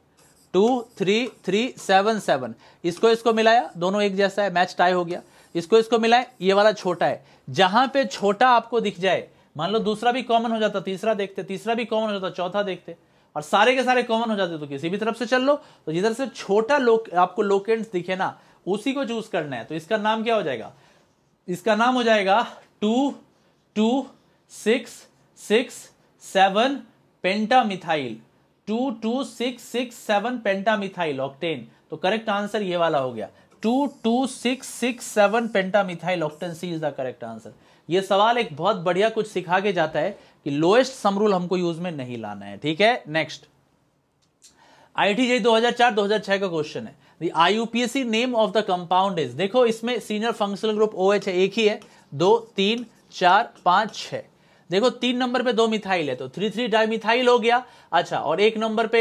two three three seven seven इसको इसको मिलाया दोनों एक जैसा है मैच टाई हो गया इसको इसको मिलाए ये वाला छोटा है जहां पे छोटा आपको दिख जाए मान लो दूसरा भी कॉमन हो जाता तीसरा देखते तीसरा भी कॉमन हो जाता चौथा देखते और सारे के सारे कॉमन हो जाते तो किसी भी तरफ से चल लो तो जिधर से छोटा लोक आपको लोकेंट दिखे ना उसी को चूज करना है तो इसका नाम क्या हो जाएगा इसका नाम हो जाएगा two two six six seven pentamethyl two two six six seven pentamethyl octane तो करेक्ट आंसर ये वाला हो गया two two six six seven pentamethyl octane C is the correct answer ये सवाल एक बहुत बढ़िया कुछ सिखा के जाता है कि लोएस्ट समरूल हमको यूज में नहीं लाना है ठीक है नेक्स्ट आईटीजे 2004 2006 का क्वेश्चन है the आईयूपीएससी name of the compound is देखो इसमें senior functional group O H है एक ही है दो तीन चार पांच छह देखो तीन नंबर पे दो मिथाइल है तो थ्री थ्री डाइमिथाइल हो गया अच्छा और एक नंबर पे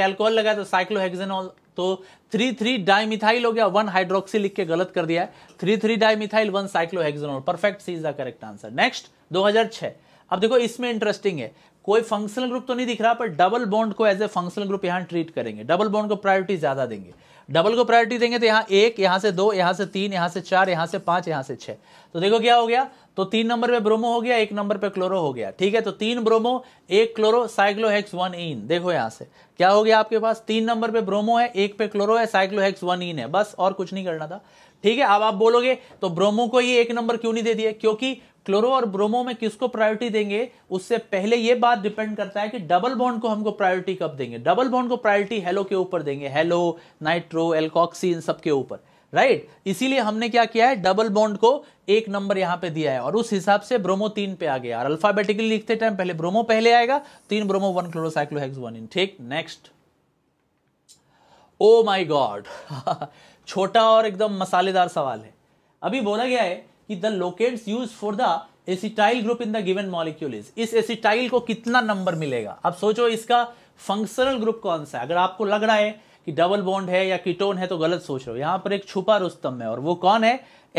अल्कोहल लगा तो साइक्लोहेक्सेनॉल तो थ्री थ्री डाइमिथाइल हो गया वन हाइड्रोक्सी लिख के गलत कर दिया है three three dimethyl one cyclohexanol perfect C is the correct answer next छह अब देखो इसमें इंटरेस्टिंग है कोई फंक्शनल ग्रुप तो नहीं दिख रहा पर डबल बॉन्ड को एज ए फंक्शनल ग्रुप यहाँ ट्रीट करेंगे डबल बॉन्ड को प्रायोरिटी ज्यादा देंगे डबल को प्रायोरिटी देंगे तो यहाँ एक यहाँ से दो यहां से तीन यहां से चार यहां से पांच यहां से छह तो देखो क्या हो गया तो तीन नंबर पे ब्रोमो हो गया एक नंबर पे क्लोरो हो गया ठीक है तो तीन ब्रोमो एक क्लोरो साइक्लोहेक्स वन इन देखो यहां से क्या हो गया आपके पास तीन नंबर पे ब्रोमो है एक पे क्लोरो है साइक्लोहेक्स वन इन है बस और कुछ नहीं करना था ठीक है अब आप बोलोगे तो ब्रोमो को ये एक नंबर क्यों नहीं दे दिया क्योंकि क्लोरो और ब्रोमो में किसको प्रायोरिटी देंगे उससे पहले यह बात डिपेंड करता है कि डबल बॉन्ड को हमको प्रायोरिटी कब देंगे डबल बॉन्ड को प्रायोरिटी हेलो के ऊपर देंगे हेलो नाइट्रो एल्कॉक्सी इन सबके ऊपर राइट इसीलिए हमने क्या किया है डबल बॉन्ड को एक नंबर यहां पे दिया है और उस हिसाब से ब्रोमो तीन पे आ गया और अल्फाबेटिकली लिखते टाइम पहले ब्रोमो पहले आएगा तीन ब्रोमो वन वन इन ठीक नेक्स्ट ओ माय गॉड छोटा और एकदम मसालेदार सवाल है अभी बोला गया है कि the locant use for the acetyl group in the given molecule is इस एसिटाइल को कितना नंबर मिलेगा अब सोचो इसका फंक्शनल ग्रुप कौन सा है अगर आपको लग रहा है कि डबल बॉन्ड है या कीटोन है तो गलत सोच रहे हो यहां पर एक छुपा रुस्तम है और वो कौन है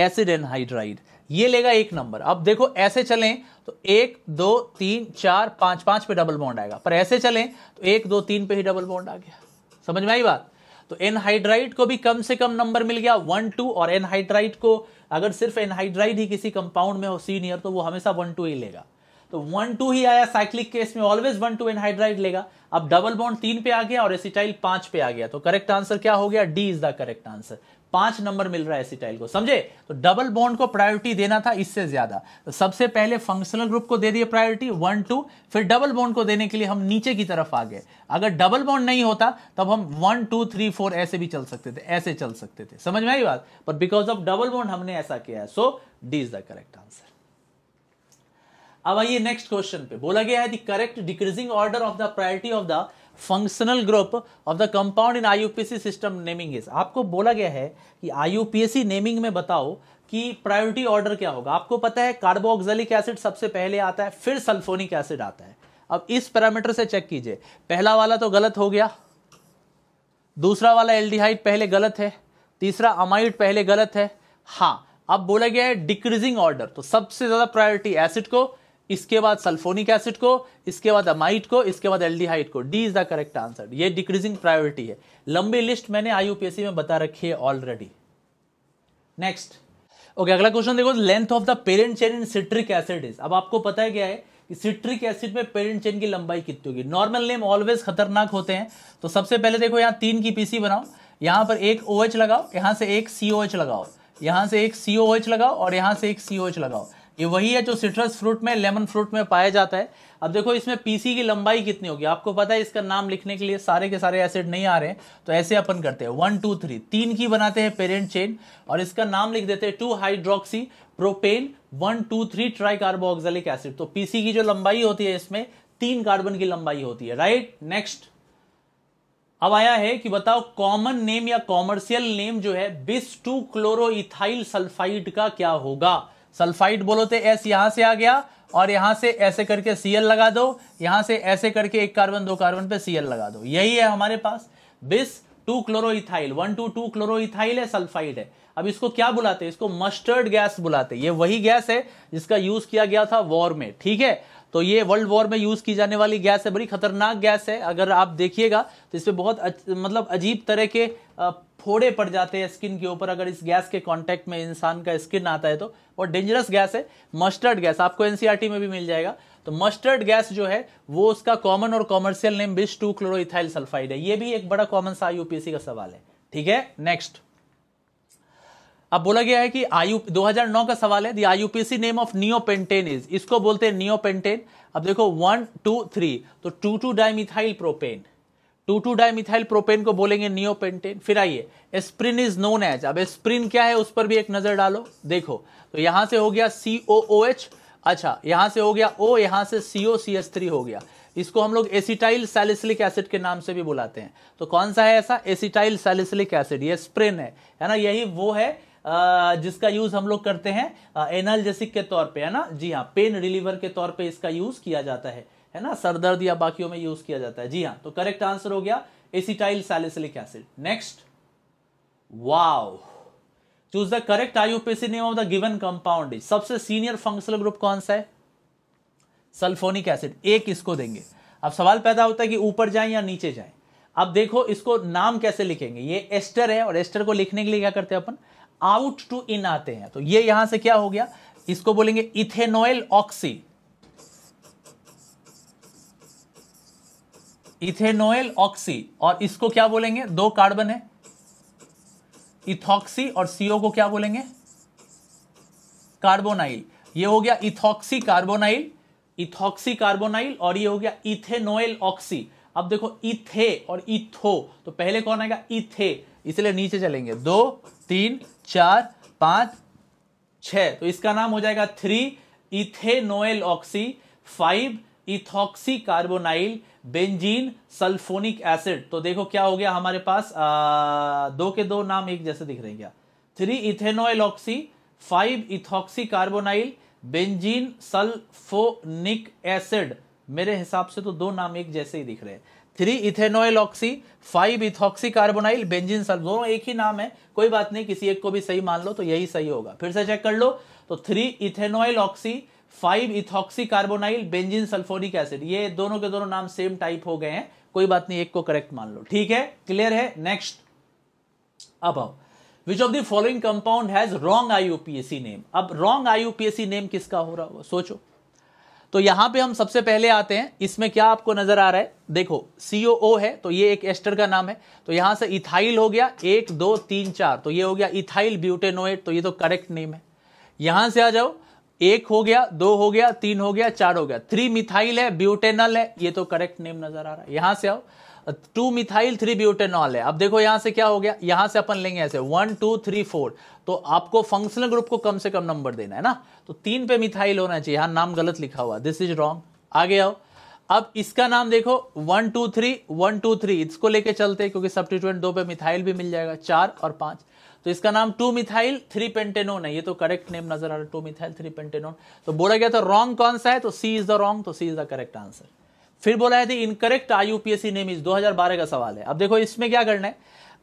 एसिड एनहाइड्राइड ये लेगा एक नंबर अब देखो ऐसे चलें तो एक दो तीन चार पांच पांच पे डबल बॉन्ड आएगा पर ऐसे चलें तो एक दो तीन पे ही डबल बॉन्ड आ गया समझ में आई बात तो एनहाइड्राइड को भी कम से कम नंबर मिल गया वन टू और एनहाइड्राइड को अगर सिर्फ एनहाइड्राइड ही किसी कंपाउंड में हो सीनियर तो वो हमेशा वन टू ही लेगा तो वन टू ही आया साइक्लिक केस में ऑलवेज वन टू एनहाइड्राइड लेगा अब डबल बॉन्ड तीन पे आ गया और एसिटाइल पांच पे आ गया तो करेक्ट आंसर क्या हो गया D is the correct answer पांच नंबर मिल रहा है एसिटाइल को समझे तो डबल बॉन्ड को प्रायोरिटी देना था इससे ज्यादा तो सबसे पहले फंक्शनल ग्रुप को दे दिए प्रायोरिटी वन टू फिर डबल बॉन्ड को देने के लिए हम नीचे की तरफ आ गए अगर डबल बॉन्ड नहीं होता तब हम वन टू थ्री फोर ऐसे भी चल सकते थे ऐसे चल सकते थे समझ में आई बात पर बिकॉज ऑफ डबल बॉन्ड हमने ऐसा किया है so D is the correct answer अब आइए नेक्स्ट क्वेश्चन पे बोला गया है the correct decreasing order of the priority of the functional group of the compound in IUPAC system naming is आपको बोला गया है कि आईयूपीएससी नेमिंग में बताओ कि प्रायोरिटी ऑर्डर क्या होगा आपको पता है कार्बोक्सिलिक एसिड सबसे पहले आता है फिर सल्फोनिक एसिड आता है अब इस पैरामीटर से चेक कीजिए पहला वाला तो गलत हो गया दूसरा वाला एल्डिहाइड पहले गलत है तीसरा अमाइड पहले गलत है हाँ अब बोला गया है डिक्रीजिंग ऑर्डर तो सबसे ज्यादा प्रायोरिटी एसिड को इसके बाद सल्फोनिक एसिड को इसके बाद अमाइट को इसके बाद एल्डिहाइड को D is the correct answer ये डिक्रीजिंग प्रायोरिटी है लंबी लिस्ट मैंने आई में बता रखी है ऑलरेडी नेक्स्ट ओके अगला क्वेश्चन देखो length of the parent chain in citric acid is अब आपको पता है क्या है कि सिट्रिक एसिड में पेरेंट चेन की लंबाई कितनी होगी नॉर्मल नेम ऑलवेज खतरनाक होते हैं तो सबसे पहले देखो यहाँ तीन की पीसी बनाओ यहाँ पर एक ओ OH लगाओ यहाँ से एक सी लगाओ यहाँ से एक सी लगाओ और यहाँ से एक सी लगाओ ये वही है जो सिट्रस फ्रूट में लेमन फ्रूट में पाया जाता है अब देखो इसमें पीसी की लंबाई कितनी होगी आपको पता है इसका नाम लिखने के लिए सारे के सारे एसिड नहीं आ रहे हैं तो ऐसे अपन करते हैं वन टू थ्री तीन की बनाते हैं पेरेंट चेन और इसका नाम लिख देते हैं two hydroxy propane one two three tri carboxylic acid तो पीसी की जो लंबाई होती है इसमें तीन कार्बन की लंबाई होती है राइट नेक्स्ट अब आया है कि बताओ कॉमन नेम या कॉमर्शियल नेम जो है बिस टू क्लोरो इथाइल सल्फाइड का क्या होगा सल्फाइड बोलो तो एस यहाँ से आ गया और यहाँ से ऐसे करके सी लगा दो यहाँ से ऐसे करके एक कार्बन दो कार्बन पे सी लगा दो यही है हमारे पास bis two chloroethyl one two two chloroethyl है सल्फाइड है अब इसको क्या बुलाते हैं इसको मस्टर्ड गैस बुलाते हैं ये वही गैस है जिसका यूज किया गया था वॉर में ठीक है तो ये वर्ल्ड वॉर में यूज की जाने वाली गैस है बड़ी खतरनाक गैस है अगर आप देखिएगा तो इसमें बहुत अच, मतलब अजीब तरह के फोड़े पड़ जाते हैं स्किन के ऊपर अगर इस गैस के कांटेक्ट में इंसान का स्किन आता है तो और डेंजरस गैस है मस्टर्ड गैस आपको एनसीईआरटी e में भी मिल जाएगा तो मस्टर्ड गैस जो है वो उसका कॉमन और commercial name bis two chloroethyl sulphide है ये भी एक बड़ा कॉमन सा यूपीएससी का सवाल है ठीक है नेक्स्ट अब बोला गया है कि आयु 2009 का सवाल है the IUPAC name of neopentane is इसको बोलते हैं नियोपेंटेन अब देखो वन टू थ्री तो two two dimethyl propane two two di methyl propane को बोलेंगे नियोपेंटेन फिर आइए एस्प्रिन इज नोन एज अब एस्प्रिन क्या है उस पर भी एक नजर डालो देखो तो यहां से हो गया सी ओ ओ एच अच्छा यहां से हो गया ओ यहां से सी ओ सी एस थ्री हो गया इसको हम लोग एसिटाइल सैलिसिलिक एसिड के नाम से भी बुलाते हैं तो कौन सा है ऐसा एसिटाइल सैलिसिलिक एसिड ये स्प्रिन है है ना यही वो है जिसका यूज हम लोग करते हैं एनालजेसिक के तौर पे है ना जी हाँ पेन रिलीवर के तौर पे इसका यूज किया जाता है है ना सरदर्द या बाकियों में यूज किया जाता है जी हाँ तो करेक्ट आंसर हो गया acetyl salicylic acid next wow choose the correct IUPAC name of the given compound is सबसे सीनियर फंक्शनल ग्रुप कौन सा है सल्फोनिक एसिड एक इसको देंगे अब सवाल पैदा होता है कि ऊपर जाएं या नीचे जाएं अब देखो इसको नाम कैसे लिखेंगे ये एस्टर है और एस्टर को लिखने के लिए क्या करते हैं अपन आउट टू इन आते हैं तो ये यहां से क्या हो गया इसको बोलेंगे इथेनोइल ऑक्सी इथेनोएल ऑक्सी और इसको क्या बोलेंगे दो कार्बन है इथॉक्सी और सीओ को क्या बोलेंगे कार्बोनाइल ये हो गया इथॉक्सी कार्बोनाइल इथॉक्सी कार्बोनाइल और ये हो गया इथेनोएल ऑक्सी अब देखो इथे और इथो तो पहले कौन आएगा इथे इसलिए नीचे चलेंगे दो तीन चार पांच छ तो इसका नाम हो जाएगा three ethanoyl oxy five ethoxy carbonyl benzene sulphonic acid तो देखो क्या हो गया हमारे पास आ, दो के दो नाम एक जैसे दिख रहे हैं क्या three ethanoyl oxy five ethoxy carbonyl benzene sulphonic acid मेरे हिसाब से तो दो नाम एक जैसे ही दिख रहे हैं three ethanoyl oxy five ethoxy carbonyl benzene sulph दोनों एक ही नाम है कोई बात नहीं किसी एक को भी सही मान लो तो यही सही होगा फिर से चेक कर लो तो three ethanoyl oxy five ethoxy carbonyl benzene sulphonic acid ये दोनों के दोनों नाम सेम टाइप हो गए हैं कोई बात नहीं एक को करेक्ट मान लो ठीक है क्लियर है नेक्स्ट अब आओ which of the following compound has wrong IUPAC name अब रॉन्ग आईयूपीएसी नेम किसका हो रहा हो सोचो तो यहां पे हम सबसे पहले आते हैं इसमें क्या आपको नजर आ रहा है देखो सीओ है तो ये एक एस्टर का नाम है तो यहां से इथाइल हो गया एक दो तीन चार तो ये हो गया इथाइल ब्यूटेनोएट तो ये तो करेक्ट नेम है यहां से आ जाओ एक हो गया दो हो गया तीन हो गया चार हो गया थ्री मिथाइल है ब्यूटेनल है ये तो करेक्ट नेम नजर आ रहा है यहां से आओ टू मिथाइल थ्री ब्यूटेनॉल है अब देखो यहां से क्या हो गया यहां से अपन लेंगे ऐसे वन टू थ्री फोर तो आपको फंक्शनल ग्रुप को कम से कम नंबर देना है ना तो तीन पे मिथाइल होना चाहिए यहां नाम गलत लिखा हुआ दिस इज रॉन्ग आगे आओ अब इसका नाम देखो one two three one two three इसको लेके चलते हैं क्योंकि सब्सटीट्यूएंट दो पे मिथाइल भी मिल जाएगा चार और पांच तो इसका नाम टू मिथाइल थ्री पेंटेनोन है ये तो करेक्ट नेम नजर आ रहा है टू मिथाइल थ्री पेंटेनोन तो बोला गया था रॉन्ग कौन सा है तो सी इज द रॉन्ग तो C is the correct answer फिर बोला है incorrect IUPAC name is बारह का सवाल है अब देखो इसमें क्या करना है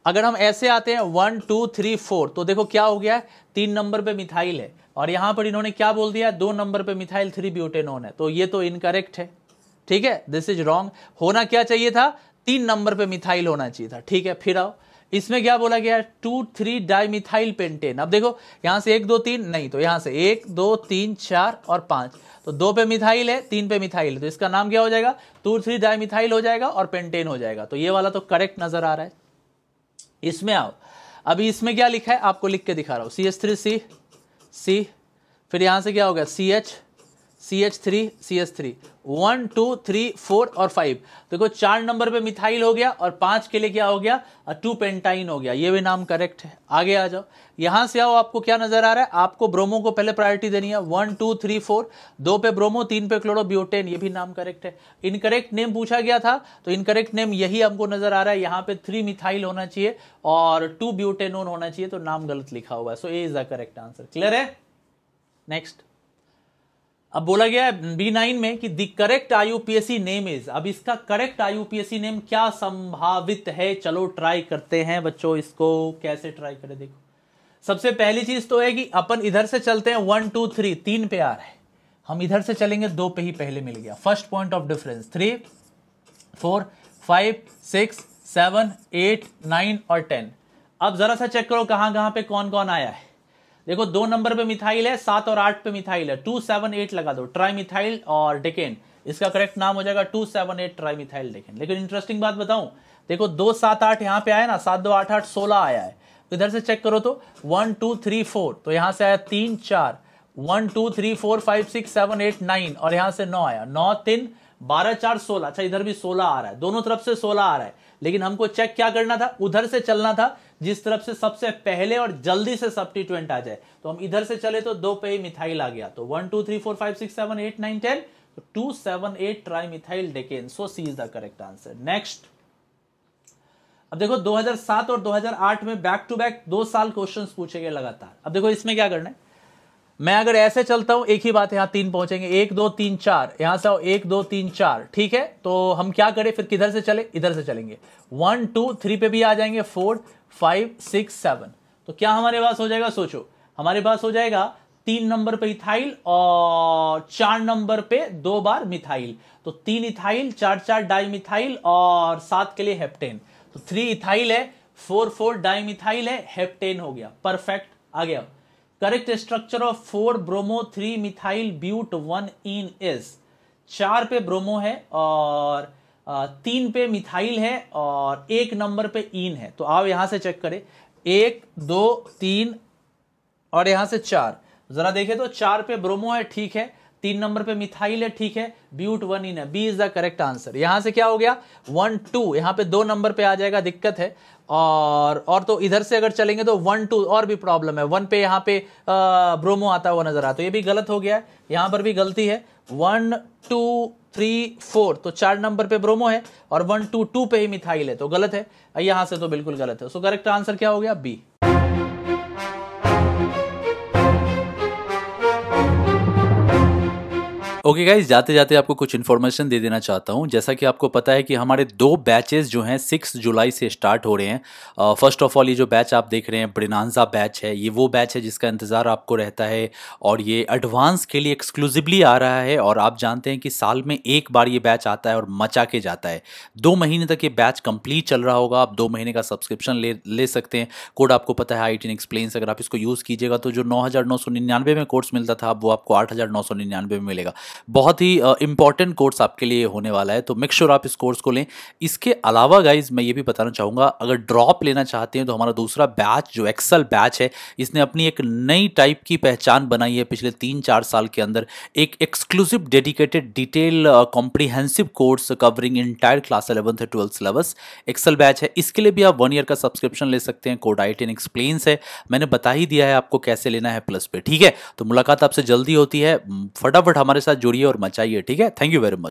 अगर हम ऐसे आते हैं वन टू थ्री फोर तो देखो क्या हो गया है तीन नंबर पे मिथाइल है और यहां पर इन्होंने क्या बोल दिया दो नंबर पे मिथाइल थ्री ब्यूटेनोन है तो ये तो इनकरेक्ट है ठीक है दिस इज रॉन्ग होना क्या चाहिए था तीन नंबर पे मिथाइल होना चाहिए था ठीक है फिर आओ इसमें क्या बोला गया two three di methyl pentane अब देखो यहां से एक दो तीन नहीं तो यहां से एक दो तीन चार और पांच तो दो पे मिथाइल है तीन पे मिथाइल है तो इसका नाम क्या हो जाएगा टू थ्री डाई मिथाइल हो जाएगा और पेंटेन हो जाएगा तो ये वाला तो करेक्ट नजर आ रहा है इसमें आओ अभी इसमें क्या लिखा है आपको लिख के दिखा रहा हूं सी एच थ्री सी सी फिर यहां से क्या हो गया C H C H three C H three one two three four और फाइव देखो चार नंबर पे मिथाइल हो गया और पांच के लिए क्या हो गया टू पेंटाइन हो गया ये भी नाम करेक्ट है आगे आ जाओ यहां से आओ आपको क्या नजर आ रहा है आपको ब्रोमो को पहले प्रायोरिटी देनी है वन टू थ्री फोर दो पे ब्रोमो तीन पे क्लोरो ब्यूटेन ये भी नाम करेक्ट है इनकरेक्ट नेम पूछा गया था तो इनकरेक्ट नेम यही हमको नजर आ रहा है यहाँ पे थ्री मिथाइल होना चाहिए और टू ब्यूटेनोन होना चाहिए तो नाम गलत लिखा हुआ है so A is the correct answer clear है नेक्स्ट अब बोला गया है बी नाइन में कि the correct IUPAC name is अब इसका करेक्ट आईयूपीएससी नेम क्या संभावित है चलो ट्राई करते हैं बच्चों इसको कैसे ट्राई करें देखो सबसे पहली चीज तो है कि अपन इधर से चलते हैं वन टू थ्री तीन पे आ रहे हम इधर से चलेंगे दो पे ही पहले मिल गया first point of difference three four five six seven eight nine और टेन अब जरा सा चेक करो कहां कहां पे कौन कौन आया है देखो दो नंबर पे मिथाइल है सात और आठ पे मिथाइल है टू सेवन एट लगा दो ट्राई मिथाइल और डेकेन इसका करेक्ट नाम हो जाएगा two seven eight tri methyl decane लेकिन इंटरेस्टिंग बात बताऊं देखो दो सात आठ यहाँ पे आया ना सात दो आठ आठ सोलह आया है तो इधर से चेक करो तो वन टू थ्री फोर तो यहाँ से आया तीन चार one two three four five six seven eight nine और यहाँ से नौ आया नौ तीन बारह चार सोलह अच्छा इधर भी सोलह आ रहा है दोनों तरफ से सोलह आ रहा है लेकिन हमको चेक क्या करना था उधर से चलना था जिस तरफ से सबसे पहले और जल्दी से सब्टीट्वेंट आ जाए तो हम इधर से चले तो दो पे ही मिथाइल आ गया तो one two three four five six seven eight nine ten two seven eight tri methyl decane so C is the correct answer next अब देखो 2007 और 2008 में बैक टू बैक दो साल क्वेश्चंस पूछे गए लगातार अब देखो इसमें क्या करना है मैं अगर ऐसे चलता हूं एक ही बात यहां तीन पहुंचेंगे एक दो तीन चार यहां से आओ एक दो तीन चार ठीक है तो हम क्या करें फिर किधर से चले इधर से चलेंगे वन टू थ्री पे भी आ जाएंगे फोर फाइव सिक्स सेवन तो क्या हमारे पास हो जाएगा सोचो हमारे पास हो जाएगा तीन नंबर पे इथाइल और चार नंबर पे दो बार मिथाइल तो तीन इथाइल चार चार डाई मिथाइल और सात के लिए हेप्टेन तो थ्री इथाइल है फोर फोर डाई मिथाइल है हेप्टेन हो गया परफेक्ट आ गया correct structure of four bromo three methyl but one ene is चार पे ब्रोमो है और तीन पे मिथाइल है और एक नंबर पे इन है तो आप यहां से चेक करें एक दो तीन और यहां से चार जरा देखे तो चार पे ब्रोमो है ठीक है तीन नंबर पे मिथाइल है ठीक है ब्यूट वन इन है B is the correct answer यहां से क्या हो गया वन टू यहां पे दो नंबर पे आ जाएगा दिक्कत है और और तो इधर से अगर चलेंगे तो वन टू और भी प्रॉब्लम है वन पे यहाँ पे आ, ब्रोमो आता हुआ नजर आता तो ये भी गलत हो गया है यहाँ पर भी गलती है वन टू थ्री फोर तो चार नंबर पे ब्रोमो है और वन टू टू पे ही मिथाइल है तो गलत है यहाँ से तो बिल्कुल गलत है सो करेक्ट आंसर क्या हो गया बी ओके okay गाइज जाते जाते आपको कुछ इन्फॉर्मेशन दे देना चाहता हूँ जैसा कि आपको पता है कि हमारे दो बैचेस जो हैं सिक्स जुलाई से स्टार्ट हो रहे हैं फर्स्ट ऑफ ऑल ये जो बैच आप देख रहे हैं ब्रिनाजा बैच है ये वो बैच है जिसका इंतज़ार आपको रहता है और ये एडवांस के लिए एक्सक्लूसिवली आ रहा है और आप जानते हैं कि साल में एक बार ये बैच आता है और मचा के जाता है दो महीने तक ये बैच कंप्लीट चल रहा होगा आप दो महीने का सब्सक्रिप्शन ले ले सकते हैं कोड आपको पता है आई टी एक्सप्लेन्स अगर आप इसको यूज़ कीजिएगा तो जो नौ में कोर्स मिलता था अब वो आपको आठ में मिलेगा बहुत ही इंपॉर्टेंट कोर्स आपके लिए होने वाला है तो मेक श्योर आप इस कोर्स को लें इसके अलावा गाइज मैं ये भी बताना चाहूँगा अगर ड्रॉप लेना चाहते हैं तो हमारा दूसरा बैच जो एक्सल बैच है इसने अपनी एक नई टाइप की पहचान बनाई है पिछले तीन चार साल के अंदर एक exclusive dedicated detail comprehensive course covering entire class eleventh है ट्वेल्थ सिलेबस एक्सल बैच है इसके लिए भी आप वन ईयर का सब्सक्रिप्शन ले सकते हैं कोड आई टेन एक्सप्लेन्स है मैंने बता ही दिया है आपको कैसे लेना है प्लस पे ठीक है तो मुलाकात आपसे जल्दी होती है फटाफट हमारे साथ जुड़िए और मचाइए ठीक है थैंक यू वेरी मच